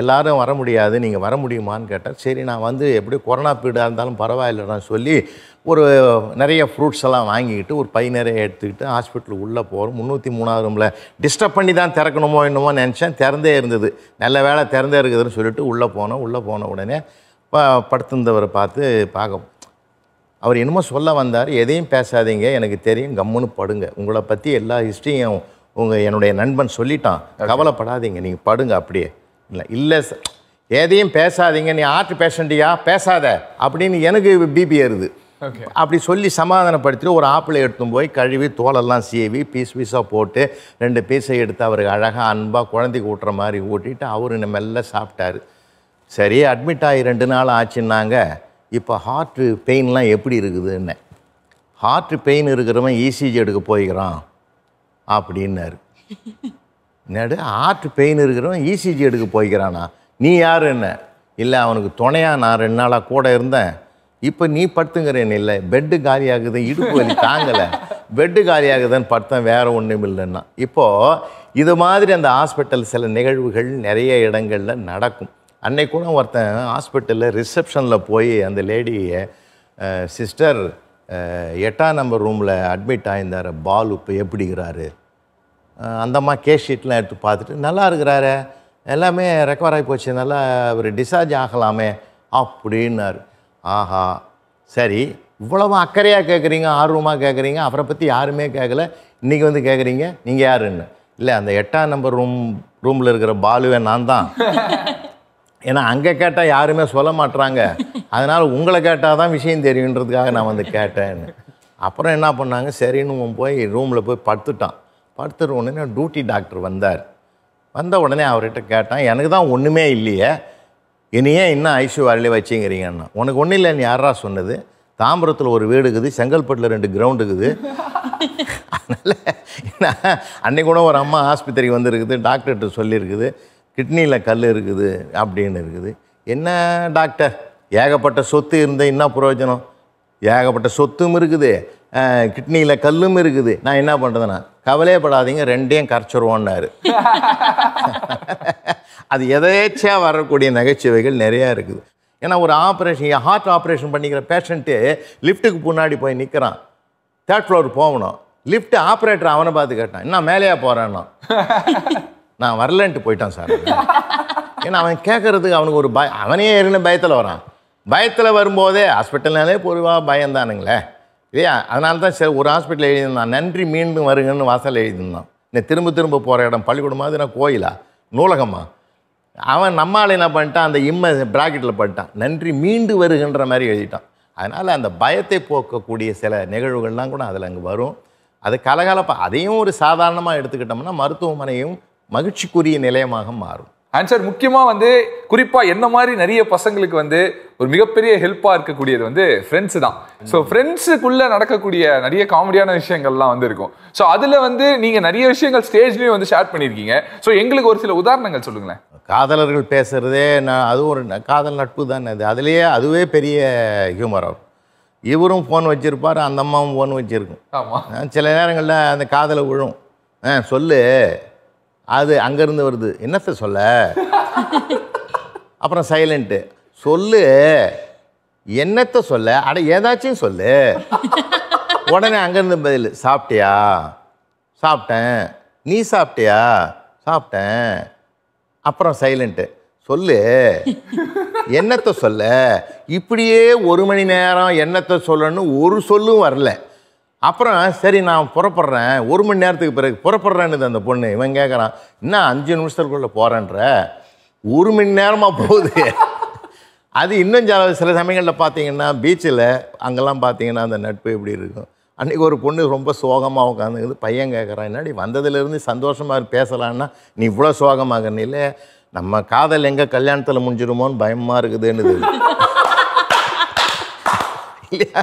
எல்லாரும் வர முடியாது நீங்கள் வர முடியுமான்னு கேட்டால் சரி நான் வந்து எப்படி கொரோனா பீரியடாக இருந்தாலும் பரவாயில்லைன்னு சொல்லி ஒரு நிறைய ஃப்ரூட்ஸ் எல்லாம் வாங்கிக்கிட்டு ஒரு பை நிறைய எடுத்துக்கிட்டு ஹாஸ்பிட்டலுக்கு உள்ளே போகிறோம் முந்நூற்றி மூணாவது ரூமில் டிஸ்டர்ப் பண்ணி தான் திறக்கணுமோ என்னமோ நினச்சேன் திறந்தே இருந்தது நல்ல வேலை திறந்தே இருக்குதுன்னு சொல்லிட்டு உள்ளே போனோம் உள்ளே போன உடனே படுத்திருந்தவரை பார்த்து பார்க்க அவர் என்னமோ சொல்ல வந்தார் எதையும் பேசாதீங்க எனக்கு தெரியும் கம்முன்னு படுங்க உங்களை பற்றி எல்லா ஹிஸ்ட்ரியும் உங்கள் என்னுடைய நண்பன் சொல்லிட்டான் கவலைப்படாதீங்க நீங்கள் படுங்க அப்படியே இல்லை இல்லை சார் எதையும் பேசாதீங்க நீ ஆர்ட் பேஷண்ட்டியா பேசாத அப்படின்னு எனக்கு பிபி ஏறுது அப்படி சொல்லி சமாதானப்படுத்திட்டு ஒரு ஆப்பிளை எடுத்தும் போய் கழுவி தோலெல்லாம் சீவி பீஸ் பீஸாக போட்டு ரெண்டு பீஸை எடுத்து அவருக்கு அழகாக அன்பாக குழந்தைக்கு ஊட்டுற மாதிரி ஊட்டிட்டு அவரு மெல்ல சாப்பிட்டாரு சரி அட்மிட் ஆகி ரெண்டு நாள் ஆச்சுன்னாங்க இப்போ ஹார்ட்டு பெயின்லாம் எப்படி இருக்குதுன்னு ஹார்ட் பெயின் இருக்கிறவன் இசிஜி e எடுக்க போய்கிறான் அப்படின்னாரு நடு ஆர்ட் பெயின் இருக்கிறவன் இசிஜி e எடுக்க போய்க்கிறானா நீ யார் என்ன இல்லை அவனுக்கு துணையாக நான் ரெண்டு நாளாக கூட இருந்தேன் இப்போ நீ படுத்துங்கிறேன் இல்லை பெட்டு காலியாகுது இடுப்பு வலி தாங்கலை பெட்டு காலியாகுதுன்னு படுத்தேன் வேறு ஒன்றும் இல்லைன்னா இப்போது இது மாதிரி அந்த ஹாஸ்பிட்டல் சில நிகழ்வுகள் நிறைய இடங்களில் நடக்கும் அன்னைக்கு கூட ஒருத்தன் ஹாஸ்பிட்டலில் ரிசப்ஷனில் போய் அந்த லேடியை சிஸ்டர் எட்டாம் நம்பர் ரூமில் அட்மிட் ஆயிருந்தார் பால் இப்போ எப்படிங்கிறாரு அந்த அம்மா கேஸ் ஷீட்லாம் எடுத்து பார்த்துட்டு நல்லா இருக்கிறாரு எல்லாமே ரெக்கவர் ஆகி போச்சு நல்லா அவர் டிஸ்சார்ஜ் ஆகலாமே அப்படின்னாரு ஆஹா சரி இவ்வளவு அக்கறையாக கேட்குறீங்க ஆர்வமாக கேட்குறீங்க அவரை பற்றி யாருமே கேட்கல இன்றைக்கி வந்து கேட்குறீங்க நீங்கள் யாருன்னு இல்லை அந்த எட்டாம் நம்பர் ரூம் ரூமில் இருக்கிற பாலுவே நான் தான் ஏன்னா அங்கே கேட்டால் யாருமே சொல்ல மாட்டுறாங்க அதனால் உங்களை கேட்டால் தான் விஷயம் தெரியுன்றதுக்காக நான் வந்து கேட்டேன்னு அப்புறம் என்ன பண்ணாங்க சரின்னு போய் ரூமில் போய் படுத்துட்டான் படுத்துற உடனே டியூட்டி டாக்டர் வந்தார் வந்த உடனே அவர்கிட்ட கேட்டான் எனக்கு தான் ஒன்றுமே இல்லையே இனியே இன்னும் ஐசியூஆர்லேயே வச்சுங்கிறீங்கண்ணா உனக்கு ஒன்றும் இல்லைன்னு யாரா சொன்னது தாம்பரத்தில் ஒரு வீடு இருக்குது செங்கல்பட்டில் ரெண்டு கிரவுண்டு இருக்குது அதனால் அன்னைக்கு அன்றைக்கு கூட ஒரு அம்மா ஆஸ்பத்திரிக்கு வந்திருக்குது டாக்டர்கிட்ட சொல்லியிருக்குது கிட்னியில் கல் இருக்குது அப்படின்னு இருக்குது என்ன டாக்டர் ஏகப்பட்ட சொத்து இருந்த என்ன பிரயோஜனம் ஏகப்பட்ட சொத்தும் இருக்குது கிட்னியில் கல்லும் இருக்குது நான் என்ன பண்ணுறதுண்ணா கவலையப்படாதீங்க ரெண்டையும் கரைச்சிருவோன்னாரு அது எதேச்சியாக வரக்கூடிய நகைச்சுவைகள் நிறையா இருக்குது ஏன்னா ஒரு ஆப்ரேஷன் ஹார்ட் ஆப்ரேஷன் பண்ணிக்கிற பேஷண்ட்டு லிஃப்ட்டுக்கு முன்னாடி போய் நிற்கிறான் தேர்ட் ஃப்ளோர் போகணும் லிஃப்ட்டு ஆப்ரேட்டர் அவனை பார்த்து கேட்டான் என்ன மேலேயா போகிறானோ நான் வரலன்ட்டு போயிட்டான் சார் ஏன்னா அவன் கேட்குறதுக்கு அவனுக்கு ஒரு பய அவனே ஏறின பயத்தில் வரான் பயத்தில் வரும்போதே ஹாஸ்பிட்டல்னாலே பொதுவாக தானுங்களே இல்லையா அதனால தான் சரி ஒரு ஹாஸ்பிட்டல் எழுதியிருந்தான் நன்றி மீண்டும் வருங்கன்னு வாசல் எழுதியிருந்தான் இந்த திரும்ப திரும்ப போகிற இடம் பள்ளிக்கூடமாவது நான் கோயிலா நூலகமா அவன் நம்மால் என்ன பண்ணிட்டான் அந்த இம்மை ப்ராக்கெட்டில் பண்ணிட்டான் நன்றி மீண்டு வருகின்ற மாதிரி எழுதிட்டான் அதனால் அந்த பயத்தை போக்கக்கூடிய சில நிகழ்வுகள்லாம் கூட அதில் அங்கே வரும் அது கலகலப்பாக அதையும் ஒரு சாதாரணமாக எடுத்துக்கிட்டோம்னா மருத்துவமனையும் மகிழ்ச்சிக்குரிய நிலையமாக மாறும் ஆன்சர் சார் முக்கியமாக வந்து குறிப்பாக என்ன மாதிரி நிறைய பசங்களுக்கு வந்து ஒரு மிகப்பெரிய ஹெல்ப்பாக இருக்கக்கூடியது வந்து ஃப்ரெண்ட்ஸு தான் ஸோ ஃப்ரெண்ட்ஸுக்குள்ளே நடக்கக்கூடிய நிறைய காமெடியான விஷயங்கள்லாம் வந்து இருக்கும் ஸோ அதில் வந்து நீங்கள் நிறைய விஷயங்கள் ஸ்டேஜ்லேயும் வந்து ஷேர் பண்ணியிருக்கீங்க ஸோ எங்களுக்கு ஒரு சில உதாரணங்கள் சொல்லுங்களேன் காதலர்கள் பேசுகிறதே நான் அதுவும் ஒரு காதல் நட்பு தானே அது அதுலேயே அதுவே பெரிய ஹியூமராகும் இவரும் ஃபோன் வச்சுருப்பார் அந்த அம்மாவும் ஃபோன் வச்சுருக்கும் ஆமாம் சில நேரங்களில் அந்த காதலை விழும் ஆ சொல்லு அது அங்கேருந்து வருது என்னத்தை சொல்ல அப்புறம் சைலண்ட்டு சொல்லு என்னத்தை சொல்ல அட ஏதாச்சும் சொல்லு உடனே அங்கேருந்து பதில் சாப்பிட்டியா சாப்பிட்டேன் நீ சாப்பிட்டியா சாப்பிட்டேன் அப்புறம் சைலண்ட்டு சொல்லு என்னத்தை சொல்ல இப்படியே ஒரு மணி நேரம் என்னத்தை சொல்லணும்னு ஒரு சொல்லும் வரல அப்புறம் சரி நான் புறப்படுறேன் ஒரு மணி நேரத்துக்கு பிறகு புறப்படுறேன்னு அந்த பொண்ணு இவன் கேட்குறான் என்ன அஞ்சு நிமிஷத்துக்குள்ளே போகிறேன்ற ஒரு மணி நேரமாக போகுது அது இன்னும் சில சமயங்களில் பார்த்தீங்கன்னா பீச்சில் அங்கெல்லாம் பார்த்தீங்கன்னா அந்த நட்பு எப்படி இருக்கும் அன்றைக்கி ஒரு பொண்ணு ரொம்ப சோகமாக உட்காந்துக்குது பையன் கேட்குறான் என்னடி வந்ததுலேருந்து சந்தோஷமாக பேசலான்னா நீ இவ்வளோ சோகமாக இல்லை நம்ம காதல் எங்கே கல்யாணத்தில் முடிஞ்சிருமோன்னு பயமாக இருக்குதுன்னு இல்லையா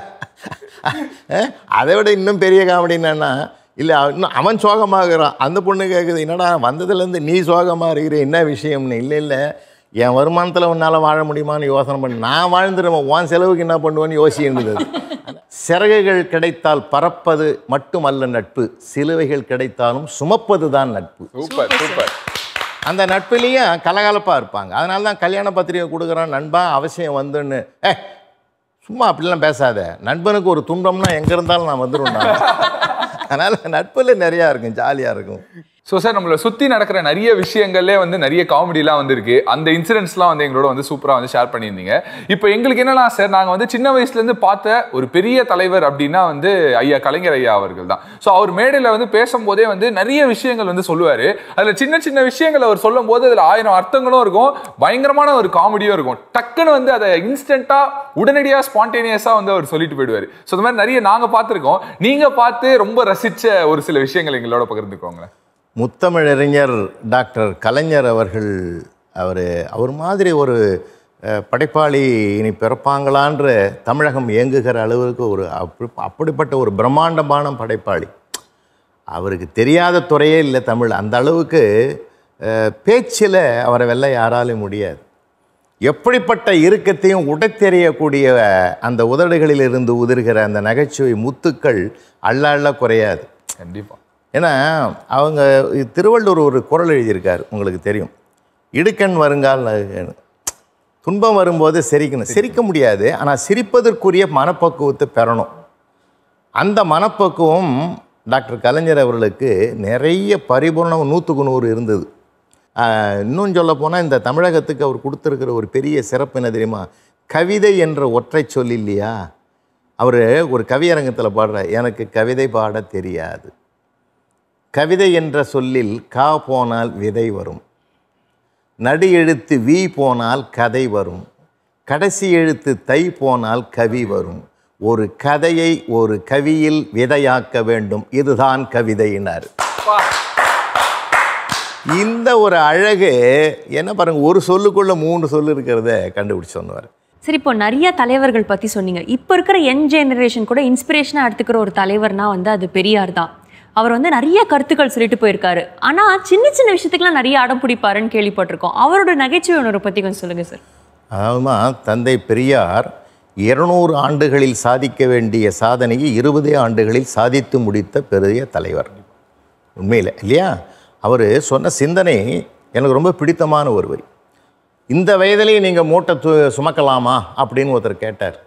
அதை விட இன்னும் பெரிய காமெடி என்னென்னா இல்லை இன்னும் அவன் சோகமாகிறான் அந்த பொண்ணு கேட்குது என்னடா வந்ததுலேருந்து நீ சோகமாக இருக்கிற என்ன விஷயம்னு இல்லை இல்லை என் வருமானத்தில் உன்னால் வாழ முடியுமான்னு யோசனை பண்ணி நான் வாழ்ந்துடுவேன் உன் செலவுக்கு என்ன பண்ணுவேன்னு யோசிச்சுருந்தது சிறகுகள் கிடைத்தால் பறப்பது மட்டுமல்ல நட்பு சிலுவைகள் கிடைத்தாலும் சுமப்பது தான் நட்பு சூப்பர் சூப்பர் அந்த நட்புலேயும் கலகலப்பாக இருப்பாங்க அதனால தான் கல்யாண பத்திரிகை கொடுக்குறான் நண்பா அவசியம் வந்துன்னு ஏ சும்மா அப்படிலாம் பேசாத நண்பனுக்கு ஒரு துன்பம்னா எங்கே இருந்தாலும் நான் வந்துடும் அதனால் நட்பில் நிறையா இருக்கும் ஜாலியாக இருக்கும் ஸோ சார் நம்மளை சுற்றி நடக்கிற நிறைய விஷயங்கள்லேயே வந்து நிறைய காமெடிலாம் வந்துருக்கு அந்த இன்சிடென்ட்ஸ்லாம் வந்து எங்களோட வந்து சூப்பராக வந்து ஷேர் பண்ணியிருந்தீங்க இப்போ எங்களுக்கு என்னென்னா சார் நாங்கள் வந்து சின்ன வயசுலேருந்து பார்த்த ஒரு பெரிய தலைவர் அப்படின்னா வந்து ஐயா கலைஞர் ஐயா அவர்கள் தான் ஸோ அவர் மேடையில் வந்து பேசும்போதே வந்து நிறைய விஷயங்கள் வந்து சொல்லுவார் அதில் சின்ன சின்ன விஷயங்கள் அவர் சொல்லும் போது அதில் ஆயிரம் அர்த்தங்களும் இருக்கும் பயங்கரமான ஒரு காமெடியும் இருக்கும் டக்குன்னு வந்து அதை இன்ஸ்டண்ட்டாக உடனடியாக ஸ்பான்டேனியஸாக வந்து அவர் சொல்லிட்டு போயிடுவார் ஸோ இந்த மாதிரி நிறைய நாங்கள் பார்த்துருக்கோம் நீங்கள் பார்த்து ரொம்ப ரசித்த ஒரு சில விஷயங்கள் எங்களோட பகிர்ந்துக்கோங்களேன் முத்தமிழறிஞர் டாக்டர் கலைஞர் அவர்கள் அவர் அவர் மாதிரி ஒரு படைப்பாளி இனி பிறப்பாங்களான்ற தமிழகம் இயங்குகிற அளவுக்கு ஒரு அப்படி அப்படிப்பட்ட ஒரு பிரம்மாண்டமான படைப்பாளி அவருக்கு தெரியாத துறையே இல்லை தமிழ் அந்த அளவுக்கு பேச்சில் அவரை வெல்ல யாராலும் முடியாது எப்படிப்பட்ட இறுக்கத்தையும் உடைத்தெறியக்கூடிய அந்த உதடுகளில் இருந்து உதிர்கிற அந்த நகைச்சுவை முத்துக்கள் அள்ள அள்ள குறையாது கண்டிப்பாக ஏன்னா அவங்க திருவள்ளூர் ஒரு குரல் எழுதியிருக்கார் உங்களுக்கு தெரியும் இடுக்கண் வருங்கால் துன்பம் வரும்போது சிரிக்கணும் சிரிக்க முடியாது ஆனால் சிரிப்பதற்குரிய மனப்பக்குவத்தை பெறணும் அந்த மனப்பக்குவம் டாக்டர் கலைஞர் அவர்களுக்கு நிறைய பரிபூர்ணம் நூற்றுக்கு நூறு இருந்தது இன்னும் சொல்ல போனால் இந்த தமிழகத்துக்கு அவர் கொடுத்துருக்கிற ஒரு பெரிய சிறப்பு என்ன தெரியுமா கவிதை என்ற ஒற்றை சொல் இல்லையா அவர் ஒரு கவியரங்கத்தில் பாடுற எனக்கு கவிதை பாட தெரியாது கவிதை என்ற சொல்லில் கா போனால் விதை வரும் நடு எழுத்து வி போனால் கதை வரும் கடைசி எழுத்து தை போனால் கவி வரும் ஒரு கதையை ஒரு கவியில் விதையாக்க வேண்டும் இதுதான் கவிதையினர் இந்த ஒரு அழகு என்ன பாருங்க ஒரு சொல்லுக்குள்ள மூணு சொல்லு இருக்கிறத கண்டுபிடிச்சு சொன்னவர் சரி இப்போ நிறைய தலைவர்கள் பற்றி சொன்னீங்க இப்போ இருக்கிற யங் ஜெனரேஷன் கூட இன்ஸ்பிரேஷனாக எடுத்துக்கிற ஒரு தலைவர்னா வந்து அது பெரியார் தான் அவர் வந்து நிறைய கருத்துக்கள் சொல்லிட்டு போயிருக்காரு ஆனால் சின்ன சின்ன விஷயத்துக்குலாம் நிறைய அடம் பிடிப்பாருன்னு கேள்விப்பட்டிருக்கோம் அவரோட நகைச்சுவை உணர்வை பற்றி கொஞ்சம் சொல்லுங்கள் சார் அதாவதுமா தந்தை பெரியார் இருநூறு ஆண்டுகளில் சாதிக்க வேண்டிய சாதனையை இருபதே ஆண்டுகளில் சாதித்து முடித்த பெரிய தலைவர் உண்மையில் இல்லையா அவர் சொன்ன சிந்தனை எனக்கு ரொம்ப பிடித்தமான ஒருவர் இந்த வயதிலேயே நீங்கள் மூட்டை சுமக்கலாமா அப்படின்னு ஒருத்தர் கேட்டார்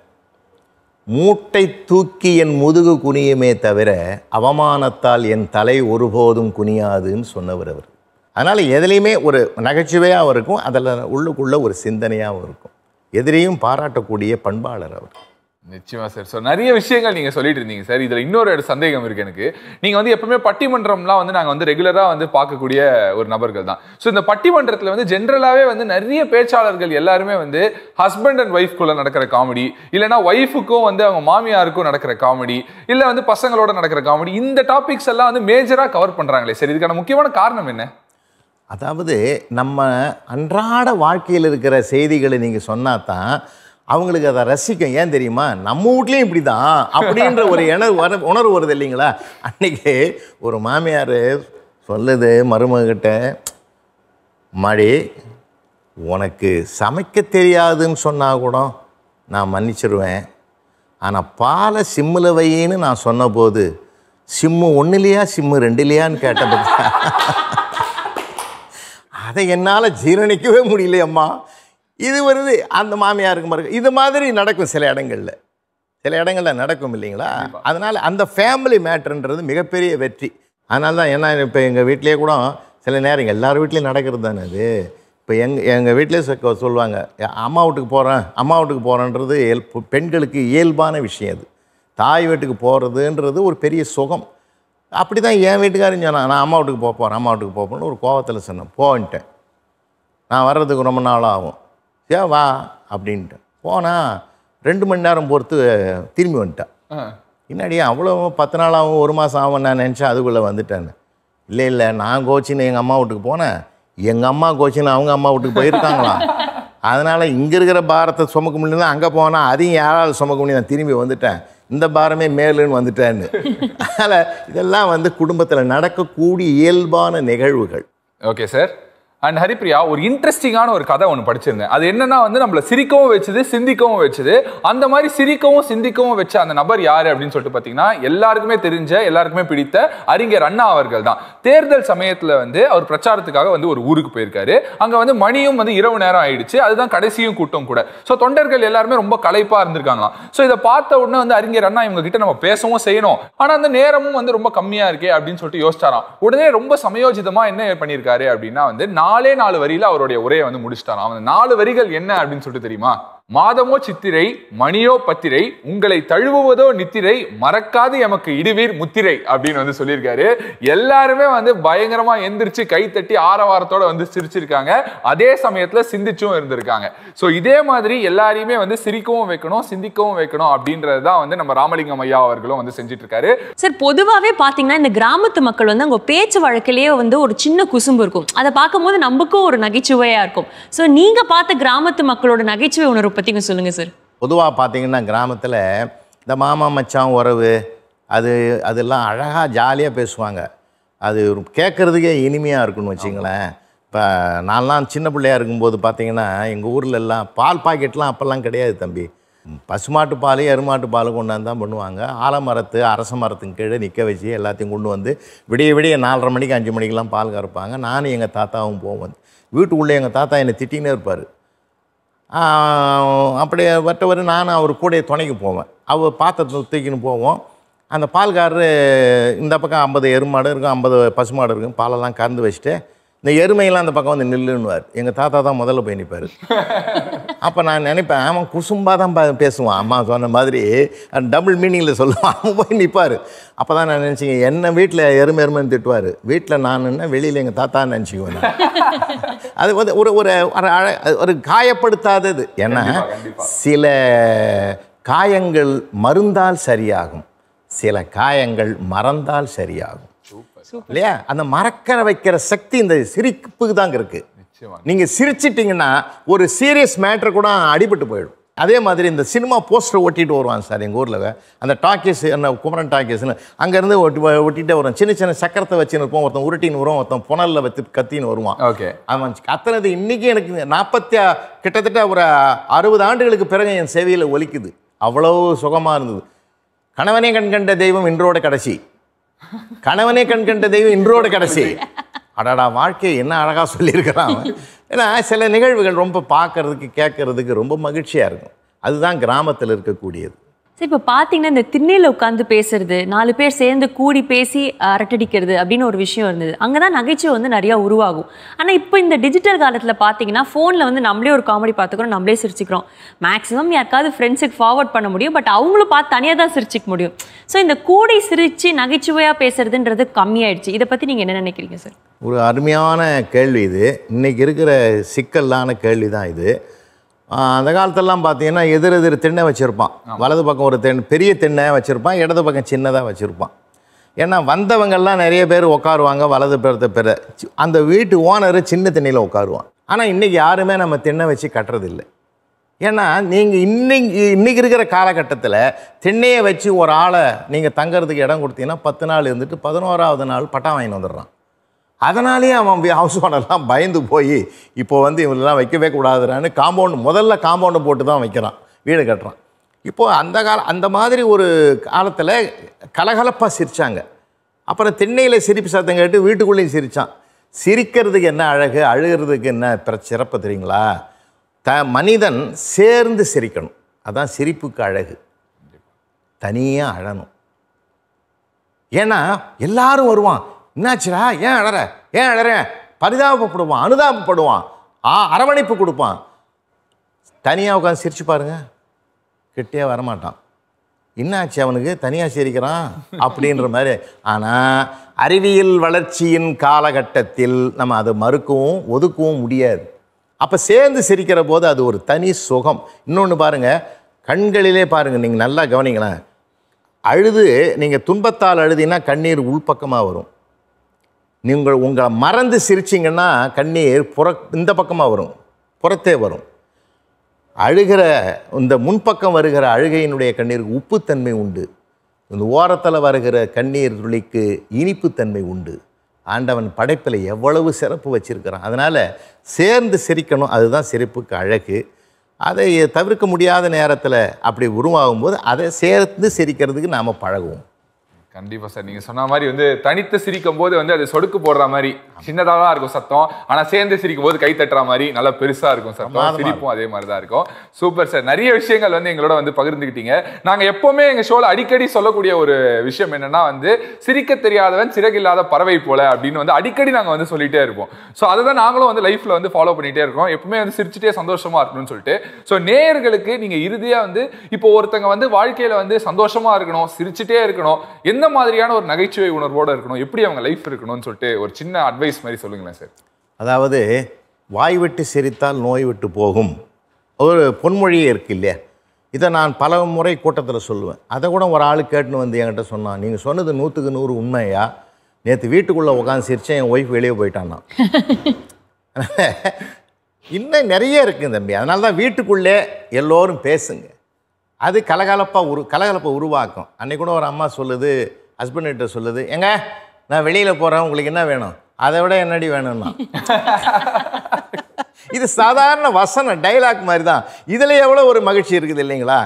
மூட்டை தூக்கி என் முதுகு குனியுமே தவிர அவமானத்தால் என் தலை ஒருபோதும் குனியாதுன்னு சொன்னவர் அவர் அதனால் எதுலேயுமே ஒரு நகைச்சுவையாகவும் இருக்கும் அதில் உள்ளுக்குள்ளே ஒரு சிந்தனையாகவும் இருக்கும் எதிரையும் பாராட்டக்கூடிய பண்பாளர் அவர் நிச்சயமா சார் ஸோ நிறைய விஷயங்கள் நீங்க சொல்லிட்டு இருந்தீங்க சார் இதுல இன்னொரு சந்தேகம் இருக்கு எனக்கு நீங்க வந்து எப்பவுமே பட்டிமன்றம்லாம் வந்து நாங்க வந்து ரெகுலரா வந்து பார்க்கக்கூடிய ஒரு நபர்கள் தான் ஸோ இந்த பட்டிமன்றத்தில் வந்து ஜென்ரலாவே வந்து நிறைய பேச்சாளர்கள் எல்லாருமே வந்து ஹஸ்பண்ட் அண்ட் ஒய்ஃப்குள்ள நடக்கிற காமெடி இல்லைன்னா ஒய்ஃபுக்கும் வந்து அவங்க மாமியாருக்கும் நடக்கிற காமெடி இல்லை வந்து பசங்களோட நடக்கிற காமெடி இந்த டாபிக்ஸ் எல்லாம் வந்து மேஜரா கவர் பண்றாங்களே சரி இதுக்கான முக்கியமான காரணம் என்ன அதாவது நம்ம அன்றாட வாழ்க்கையில் இருக்கிற செய்திகளை நீங்கள் சொன்னா தான் அவங்களுக்கு அதை ரசிக்கும் ஏன் தெரியுமா நம்ம வீட்லேயும் இப்படி தான் அப்படின்ற ஒரு என வர உணர்வு வருது இல்லைங்களா அன்றைக்கி ஒரு மாமியார் சொல்லுது மருமகிட்ட மடி உனக்கு சமைக்க தெரியாதுன்னு சொன்னால் கூட நான் மன்னிச்சிருவேன் ஆனால் பாலை சிம்மில் வையின்னு நான் சொன்னபோது சிம்மு ஒன்று இல்லையா சிம்மு ரெண்டு இல்லையான்னு கேட்டபோது அதை என்னால் ஜீரணிக்கவே முடியலையம்மா இது வருது அந்த மாமியாருக்கு மறுக்க இது மாதிரி நடக்கும் சில இடங்களில் சில இடங்களில் நடக்கும் இல்லைங்களா அதனால் அந்த ஃபேமிலி மேட்ருன்றது மிகப்பெரிய வெற்றி அதனால தான் என்ன இப்போ எங்கள் வீட்லேயே கூட சில நேரம் எல்லார் வீட்லேயும் நடக்கிறது தானே அது இப்போ எங் எங்கள் வீட்டிலே சொல்லுவாங்க அம்மா வீட்டுக்கு போகிறேன் அம்மா வீட்டுக்கு போகிறேன்றது இயல் பெண்களுக்கு இயல்பான விஷயம் அது தாய் வீட்டுக்கு போகிறதுன்றது ஒரு பெரிய சுகம் அப்படி தான் என் வீட்டுக்காரன் சொன்னான் நான் அம்மா வீட்டுக்கு போக போகிறேன் அம்மா வீட்டுக்கு போகணும்னு ஒரு கோவத்தில் சொன்னேன் போன்ட்டேன் நான் வர்றதுக்கு ரொம்ப நாளாகும் ஆகும் சே வா அப்படின்ட்டு போனால் ரெண்டு மணி நேரம் பொறுத்து திரும்பி வந்துட்டேன் பின்னாடியே அவ்வளோ பத்து நாள் ஆகும் ஒரு மாதம் ஆகும் நான் நினச்சேன் அதுக்குள்ளே வந்துட்டேன்னு இல்லை இல்லை நான் கோச்சின்னு எங்கள் அம்மா வீட்டுக்கு போனேன் எங்கள் அம்மா கோச்சின்னு அவங்க அம்மா வீட்டுக்கு போயிருக்காங்களாம் அதனால் இங்கே இருக்கிற பாரத்தை சுமக்க முடியல அங்கே போனால் அதையும் யாரால் சுமக்க முடியும் நான் திரும்பி வந்துட்டேன் இந்த பாரமே மேலுன்னு வந்துட்டேன்னு அதனால் இதெல்லாம் வந்து குடும்பத்தில் நடக்கக்கூடிய இயல்பான நிகழ்வுகள் ஓகே சார் அண்ட் ஹரிப்ரியா ஒரு இன்ட்ரெஸ்டிங்கான ஒரு கதை ஒன்று படிச்சிருந்தேன் அது என்னன்னா வந்து நம்மளை சிரிக்கவும் வச்சுது சிந்திக்கவும் வச்சுது அந்த மாதிரி சிரிக்கவும் சிந்திக்கவும் வச்ச அந்த நபர் யார் அப்படின்னு சொல்லிட்டு பார்த்தீங்கன்னா எல்லாருக்குமே தெரிஞ்ச எல்லாருக்குமே பிடித்த அறிஞர் அண்ணா அவர்கள் தான் தேர்தல் சமயத்தில் வந்து அவர் பிரச்சாரத்துக்காக வந்து ஒரு ஊருக்கு போயிருக்காரு அங்கே வந்து மணியும் வந்து இரவு நேரம் ஆயிடுச்சு அதுதான் கடைசியும் கூட்டம் கூட ஸோ தொண்டர்கள் எல்லாருமே ரொம்ப களைப்பாக இருந்திருக்காங்களாம் ஸோ இதை பார்த்த உடனே வந்து அறிஞர் அண்ணா இவங்க கிட்ட நம்ம பேசவும் செய்யணும் ஆனால் அந்த நேரமும் வந்து ரொம்ப கம்மியாக இருக்கே அப்படின்னு சொல்லிட்டு யோசிச்சாராம் உடனே ரொம்ப சமயோஜிதமாக என்ன பண்ணியிருக்காரு அப்படின்னா வந்து நாலே நாலு வரியில அவருடைய உரையை வந்து முடிச்சிட்டாராம் அவன் நாலு வரிகள் என்ன அப்படின்னு சொல்லிட்டு தெரியுமா மாதமோ சித்திரை மணியோ பத்திரை உங்களை தழுவுவதோ நித்திரை மறக்காது எமக்கு இடுவீர் முத்திரை அப்படின்னு வந்து சொல்லியிருக்காரு எல்லாருமே வந்து பயங்கரமா எந்திரிச்சு கை தட்டி ஆரவாரத்தோட வந்து சிரிச்சிருக்காங்க அதே சமயத்துல சிந்திச்சும் இருந்திருக்காங்க ஸோ இதே மாதிரி எல்லாரையுமே வந்து சிரிக்கவும் வைக்கணும் சிந்திக்கவும் வைக்கணும் அப்படின்றது தான் வந்து நம்ம ராமலிங்கம் ஐயா அவர்களும் வந்து செஞ்சுட்டு இருக்காரு சார் பொதுவாகவே பார்த்தீங்கன்னா இந்த கிராமத்து மக்கள் வந்து அவங்க பேச்சு வழக்கிலேயே வந்து ஒரு சின்ன குசும்பு இருக்கும் அதை பார்க்கும்போது நமக்கும் ஒரு நகைச்சுவையா இருக்கும் ஸோ நீங்க பார்த்த கிராமத்து மக்களோட நகைச்சுவை உணர்வு பற்றி கொஞ்சம் சொல்லுங்கள் சார் பொதுவாக பார்த்தீங்கன்னா கிராமத்தில் இந்த மாமா மச்சான் உறவு அது அதெல்லாம் அழகாக ஜாலியாக பேசுவாங்க அது கேட்குறதுக்கே இனிமையாக இருக்குன்னு வச்சிங்களேன் இப்போ நான்லாம் சின்ன பிள்ளையாக இருக்கும்போது பார்த்தீங்கன்னா எங்கள் ஊரில் எல்லாம் பால் பாக்கெட்லாம் அப்போல்லாம் கிடையாது தம்பி பசுமாட்டு பால் எருமாட்டு பால் கொண்டாந்து தான் பண்ணுவாங்க ஆலமரத்து அரச மரத்துக்கு கீழே நிற்க வச்சு எல்லாத்தையும் கொண்டு வந்து விடிய விடிய நாலரை மணிக்கு அஞ்சு மணிக்கெலாம் பால் கறப்பாங்க நானும் எங்கள் தாத்தாவும் போவோம் வீட்டுக்குள்ளே எங்கள் தாத்தா என்னை திட்டினே இருப்பார் அப்படியே வட்டவர் நான் அவர் கூட துணைக்கு போவேன் அவர் பாத்திரத்தை தூக்கின்னு போவோம் அந்த பால்காரரு இந்த பக்கம் ஐம்பது எருமாடு இருக்கும் ஐம்பது பசுமாடு இருக்கும் பாலெல்லாம் கறந்து வச்சுட்டு இந்த எருமையெல்லாம் அந்த பக்கம் வந்து நில்லுன்னுவார் எங்கள் தாத்தா தான் முதல்ல போய் நிற்பார் அப்போ நான் நினைப்பேன் அவன் குசும்பாக தான் பேசுவான் அம்மா சொன்ன மாதிரி டபுள் மீனிங்கில் சொல்லுவான் அவன் போய் நிற்பார் அப்போ தான் நான் நினச்சிங்க என்ன வீட்டில் எருமை எருமைன்னு திட்டுவார் வீட்டில் என்ன வெளியில் எங்கள் தாத்தான்னு நினச்சிக்குவேன் அது வந்து ஒரு ஒரு ஒரு காயப்படுத்தாதது ஏன்னா சில காயங்கள் மருந்தால் சரியாகும் சில காயங்கள் மறந்தால் சரியாகும் இல்லையா அந்த மறக்க வைக்கிற சக்தி இந்த சிரிப்புக்கு தாங்க இருக்கு நீங்க சிரிச்சிட்டிங்கன்னா ஒரு சீரியஸ் மேட்ரு கூட அடிபட்டு போயிடும் அதே மாதிரி இந்த சினிமா போஸ்டர் ஒட்டிட்டு வருவான் சார் எங்கள் ஊரில் அந்த டாக்கீஸ் என்ன குமரன் டாக்கீஸ்னு அங்கேருந்து ஒட்டி ஒட்டிட்டு வருவான் சின்ன சின்ன சக்கரத்தை வச்சுன்னு இருப்போம் ஒருத்தன் உருட்டின்னு வரும் ஒருத்தன் புனலில் வச்சு கத்தின்னு வருவான் ஓகே அவன் கத்தனது இன்றைக்கி எனக்கு நாற்பத்தி கிட்டத்தட்ட ஒரு அறுபது ஆண்டுகளுக்கு பிறகு என் சேவையில் ஒலிக்குது அவ்வளோ சுகமாக இருந்தது கணவனே கண் கண்ட தெய்வம் இன்றோட கடைசி கணவனே கண் கண்ட தெய்வம் இன்றோட கடைசி அடாடா வாழ்க்கை என்ன அழகாக சொல்லியிருக்கிறான் ஏன்னா சில நிகழ்வுகள் ரொம்ப பார்க்கறதுக்கு கேட்கறதுக்கு ரொம்ப மகிழ்ச்சியாக இருக்கும் அதுதான் கிராமத்தில் இருக்கக்கூடியது சரி இப்போ பார்த்தீங்கன்னா இந்த திண்ணையில் உட்காந்து பேசுறது நாலு பேர் சேர்ந்து கூடி பேசி அரட்டடிக்கிறது அப்படின்னு ஒரு விஷயம் இருந்தது அங்கே தான் நகைச்சுவை வந்து நிறையா உருவாகும் ஆனால் இப்போ இந்த டிஜிட்டல் காலத்தில் பார்த்தீங்கன்னா ஃபோனில் வந்து நம்மளே ஒரு காமெடி பார்த்துக்கிறோம் நம்மளே சிரிச்சுக்கிறோம் மேக்ஸிமம் யாருக்காவது ஃப்ரெண்ட்ஸுக்கு ஃபார்வர்ட் பண்ண முடியும் பட் அவங்களும் பார்த்து தனியாக தான் சிரிச்சிக்க முடியும் ஸோ இந்த கூடி சிரித்து நகைச்சுவையாக பேசுறதுன்றது கம்மியாயிடுச்சு இதை பற்றி நீங்கள் என்ன நினைக்கிறீங்க சார் ஒரு அருமையான கேள்வி இது இன்றைக்கி இருக்கிற சிக்கலான கேள்வி தான் இது அந்த காலத்தெல்லாம் பார்த்தீங்கன்னா எதிர் எதிர் திண்ணை வச்சுருப்பான் வலது பக்கம் ஒரு தென் பெரிய திண்ணை வச்சுருப்பான் இடது பக்கம் சின்னதாக வச்சுருப்பான் ஏன்னா வந்தவங்கள்லாம் நிறைய பேர் உட்காருவாங்க வலது பேரத்தை பெற அந்த வீட்டு ஓனர் சின்ன திண்ணையில் உட்காருவான் ஆனால் இன்றைக்கி யாருமே நம்ம திண்ணை வச்சு கட்டுறதில்லை ஏன்னா நீங்கள் இன்னைக்கு இன்றைக்கி இருக்கிற காலகட்டத்தில் திண்ணையை வச்சு ஒரு ஆளை நீங்கள் தங்கிறதுக்கு இடம் கொடுத்தீங்கன்னா பத்து நாள் இருந்துட்டு பதினோராவது நாள் பட்டா வாங்கின்னு வந்துடுறான் அதனாலேயே அவன் ஹவுஸ் ஓனர்லாம் பயந்து போய் இப்போ வந்து இவங்களெலாம் வைக்கவே கூடாதுறான்னு காம்பவுண்டு முதல்ல காம்பவுண்டு போட்டு தான் வைக்கிறான் வீடு கட்டுறான் இப்போது அந்த கால அந்த மாதிரி ஒரு காலத்தில் கலகலப்பாக சிரித்தாங்க அப்புறம் திண்ணையில் சிரிப்பு சத்தம் கேட்டு வீட்டுக்குள்ளேயும் சிரித்தான் சிரிக்கிறதுக்கு என்ன அழகு அழுகிறதுக்கு என்ன பிற சிறப்பு தெரியுங்களா த மனிதன் சேர்ந்து சிரிக்கணும் அதான் சிரிப்புக்கு அழகு தனியாக அழணும் ஏன்னா எல்லாரும் வருவான் என்னாச்சுரா ஏன் அழற ஏன் அழறேன் பரிதாபப்படுவான் அனுதாபப்படுவான் ஆ அரவணைப்பு கொடுப்பான் தனியாக உட்காந்து சிரிச்சு பாருங்க கிட்டே வரமாட்டான் என்னாச்சு அவனுக்கு தனியாக சிரிக்கிறான் அப்படின்ற மாதிரி ஆனால் அறிவியல் வளர்ச்சியின் காலகட்டத்தில் நம்ம அதை மறுக்கவும் ஒதுக்கவும் முடியாது அப்போ சேர்ந்து சிரிக்கிற போது அது ஒரு தனி சுகம் இன்னொன்று பாருங்கள் கண்களிலே பாருங்கள் நீங்கள் நல்லா கவனிங்களேன் அழுது நீங்கள் துன்பத்தால் அழுதினா கண்ணீர் உள்பக்கமாக வரும் நீங்கள் உங்களை மறந்து சிரிச்சிங்கன்னா கண்ணீர் புற இந்த பக்கமாக வரும் புறத்தே வரும் அழுகிற இந்த முன்பக்கம் வருகிற அழுகையினுடைய கண்ணீருக்கு உப்புத்தன்மை உண்டு இந்த ஓரத்தில் வருகிற கண்ணீர் துளிக்கு இனிப்புத்தன்மை உண்டு ஆண்டவன் படைப்பில் எவ்வளவு சிறப்பு வச்சுருக்கிறான் அதனால் சேர்ந்து சிரிக்கணும் அதுதான் சிரிப்புக்கு அழகு அதை தவிர்க்க முடியாத நேரத்தில் அப்படி உருவாகும்போது அதை சேர்ந்து சிரிக்கிறதுக்கு நாம் பழகுவோம் கண்டிப்பாக சார் நீங்கள் சொன்ன மாதிரி வந்து தனித்து சிரிக்கும் போது வந்து அது சொடுக்கு போடுற மாதிரி சின்னதாக தான் இருக்கும் சத்தம் ஆனால் சேர்ந்து சிரிக்கும் போது கை தட்டுற மாதிரி நல்லா பெருசாக இருக்கும் சத்தம் சிரிப்பும் அதே மாதிரி தான் இருக்கும் சூப்பர் சார் நிறைய விஷயங்கள் வந்து எங்களோட வந்து பகிர்ந்துகிட்டீங்க நாங்கள் எப்போவுமே எங்கள் ஷோவில் அடிக்கடி சொல்லக்கூடிய ஒரு விஷயம் என்னன்னா வந்து சிரிக்க தெரியாதவன் சிறகில்லாத பறவை போல அப்படின்னு வந்து அடிக்கடி நாங்கள் வந்து சொல்லிகிட்டே இருப்போம் ஸோ அதை தான் நாங்களும் வந்து லைஃப்பில் வந்து ஃபாலோ பண்ணிகிட்டே இருக்கோம் எப்பவுமே வந்து சிரிச்சுட்டே சந்தோஷமாக இருக்கணும்னு சொல்லிட்டு ஸோ நேயர்களுக்கு நீங்கள் இறுதியாக வந்து இப்போ ஒருத்தங்க வந்து வாழ்க்கையில் வந்து சந்தோஷமாக இருக்கணும் சிரிச்சுட்டே இருக்கணும் எந்த என்ன மாதிரியான ஒரு நகைச்சுவை உணர்வோடு இருக்கணும் எப்படி அவங்க லைஃப் இருக்கணும்னு சொல்லிட்டு ஒரு சின்ன அட்வைஸ் மாதிரி சொல்லுங்களேன் சார் அதாவது வாய் விட்டு சிரித்தால் நோய் விட்டு போகும் ஒரு பொன்மொழியே இருக்கு இல்லையா இதை நான் பல முறை கூட்டத்தில் சொல்லுவேன் அதை கூட ஒரு ஆள் கேட்டுன்னு வந்து என்கிட்ட சொன்னான் நீங்கள் சொன்னது நூற்றுக்கு நூறு உண்மையா நேற்று வீட்டுக்குள்ளே உட்காந்து சிரித்தேன் என் ஒய்ஃப் வெளியே போயிட்டான்னா இன்னும் நிறைய இருக்குது தம்பி அதனால தான் வீட்டுக்குள்ளே எல்லோரும் பேசுங்க அது கலகலப்பாக உரு கலகலப்பை உருவாக்கும் அன்னைக்கு கூட ஒரு அம்மா சொல்லுது ஹஸ்பண்ட்கிட்ட சொல்லுது எங்க நான் வெளியில் போகிறேன் உங்களுக்கு என்ன வேணும் அதை விட என்னடி வேணும்னா இது சாதாரண வசனம் டைலாக் மாதிரி தான் இதில் எவ்வளோ ஒரு மகிழ்ச்சி இருக்குது இல்லைங்களா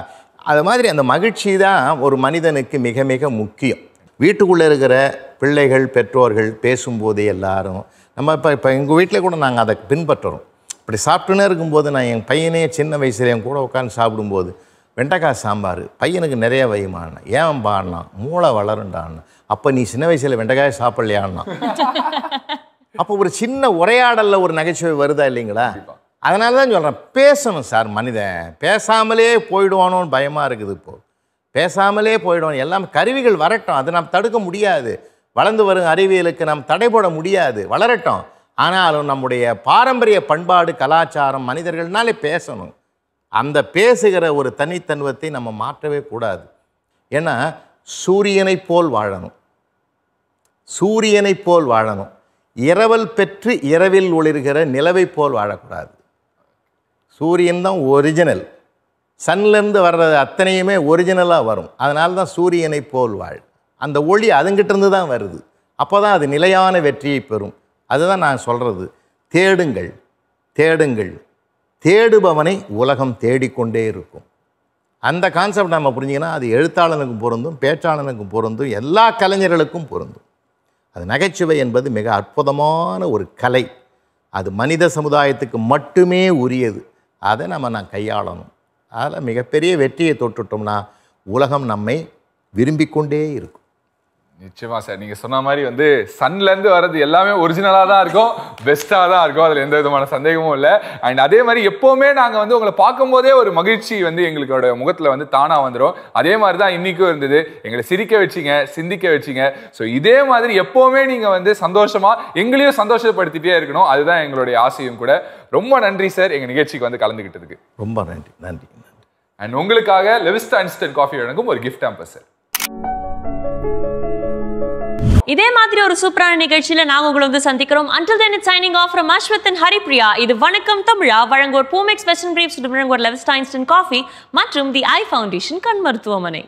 அது மாதிரி அந்த மகிழ்ச்சி தான் ஒரு மனிதனுக்கு மிக மிக முக்கியம் வீட்டுக்குள்ளே இருக்கிற பிள்ளைகள் பெற்றோர்கள் பேசும்போது எல்லாரும் நம்ம இப்போ இப்போ எங்கள் வீட்டில் கூட நாங்கள் அதை பின்பற்றுறோம் இப்படி சாப்பிட்டுனே இருக்கும்போது நான் என் பையனே சின்ன வயசுல என் கூட உட்காந்து சாப்பிடும்போது வெண்டைக்காய் சாம்பார் பையனுக்கு நிறைய வையுமான் ஏன் பாடினான் மூளை வளருண்டான் அப்போ நீ சின்ன வயசில் வெண்டைக்காய் சாப்பிட்லையான்னா அப்போ ஒரு சின்ன உரையாடலில் ஒரு நகைச்சுவை வருதா இல்லைங்களா அதனால தான் சொல்கிறேன் பேசணும் சார் மனிதன் பேசாமலே போயிடுவானோன்னு பயமாக இருக்குது இப்போது பேசாமலே போயிடுவோம் எல்லாம் கருவிகள் வரட்டும் அதை நாம் தடுக்க முடியாது வளர்ந்து வரும் அறிவியலுக்கு நாம் தடை போட முடியாது வளரட்டும் ஆனாலும் நம்முடைய பாரம்பரிய பண்பாடு கலாச்சாரம் மனிதர்கள்னாலே பேசணும் அந்த பேசுகிற ஒரு தனித்தன்வத்தை நம்ம மாற்றவே கூடாது ஏன்னா சூரியனை போல் வாழணும் சூரியனை போல் வாழணும் இரவல் பெற்று இரவில் ஒளிர்கிற நிலவை போல் வாழக்கூடாது சூரியன் தான் ஒரிஜினல் சன்லேருந்து வர்றது அத்தனையுமே ஒரிஜினலாக வரும் அதனால தான் சூரியனை போல் வாழ் அந்த ஒளி அதுங்கிட்டேருந்து தான் வருது அப்போ தான் அது நிலையான வெற்றியை பெறும் அதுதான் நான் சொல்கிறது தேடுங்கள் தேடுங்கள் தேடுபவனை உலகம் தேடிக்கொண்டே இருக்கும் அந்த கான்செப்ட் நம்ம புரிஞ்சிங்கன்னா அது எழுத்தாளனுக்கும் பொருந்தும் பேச்சாளனுக்கும் பொருந்தும் எல்லா கலைஞர்களுக்கும் பொருந்தும் அது நகைச்சுவை என்பது மிக அற்புதமான ஒரு கலை அது மனித சமுதாயத்துக்கு மட்டுமே உரியது அதை நம்ம நான் கையாளணும் அதில் மிகப்பெரிய வெற்றியை தொட்டுட்டோம்னா உலகம் நம்மை விரும்பிக்கொண்டே இருக்கும் நிச்சயமா சார் நீங்க சொன்ன மாதிரி வந்து சன்ல இருந்து வர்றது எல்லாமே ஒரிஜினலா தான் இருக்கும் பெஸ்டா தான் இருக்கும் அதுல எந்த விதமான சந்தேகமும் இல்லை அண்ட் அதே மாதிரி எப்பவுமே நாங்க வந்து உங்களை பார்க்கும் போதே ஒரு மகிழ்ச்சி வந்து எங்களுக்கோட முகத்துல வந்து தானா வந்துடும் அதே மாதிரி தான் இன்னைக்கும் இருந்தது எங்களை சிரிக்க வச்சிங்க சிந்திக்க வச்சிங்க ஸோ இதே மாதிரி எப்பவுமே நீங்க வந்து சந்தோஷமா எங்களையும் சந்தோஷப்படுத்திட்டே இருக்கணும் அதுதான் எங்களுடைய ஆசையும் கூட ரொம்ப நன்றி சார் எங்க நிகழ்ச்சிக்கு வந்து கலந்துகிட்டதுக்கு ரொம்ப நன்றி நன்றி அண்ட் உங்களுக்காக லெவிஸ்டா இன்ஸ்டன்ட் காஃபி வழங்கும் ஒரு கிஃப்ட் ஆம்பர் சார் இதே மாதிரி ஒரு சூப்பரான நிகழ்ச்சியில நாங்க உங்களை வந்து சந்திக்கிறோம் until then it signing off from Ashwath and Haripriya இது வணக்கம் தமிழா வழங்கோர் பூமெக்ஸ் வெஸ்டன் பிரீஃப்ஸ் வழங்குவோர் லெவஸ்டைன்ஸ்டன் காஃபி மற்றும் தி ஐ ஃபவுண்டேஷன் கண் மருத்துவமனை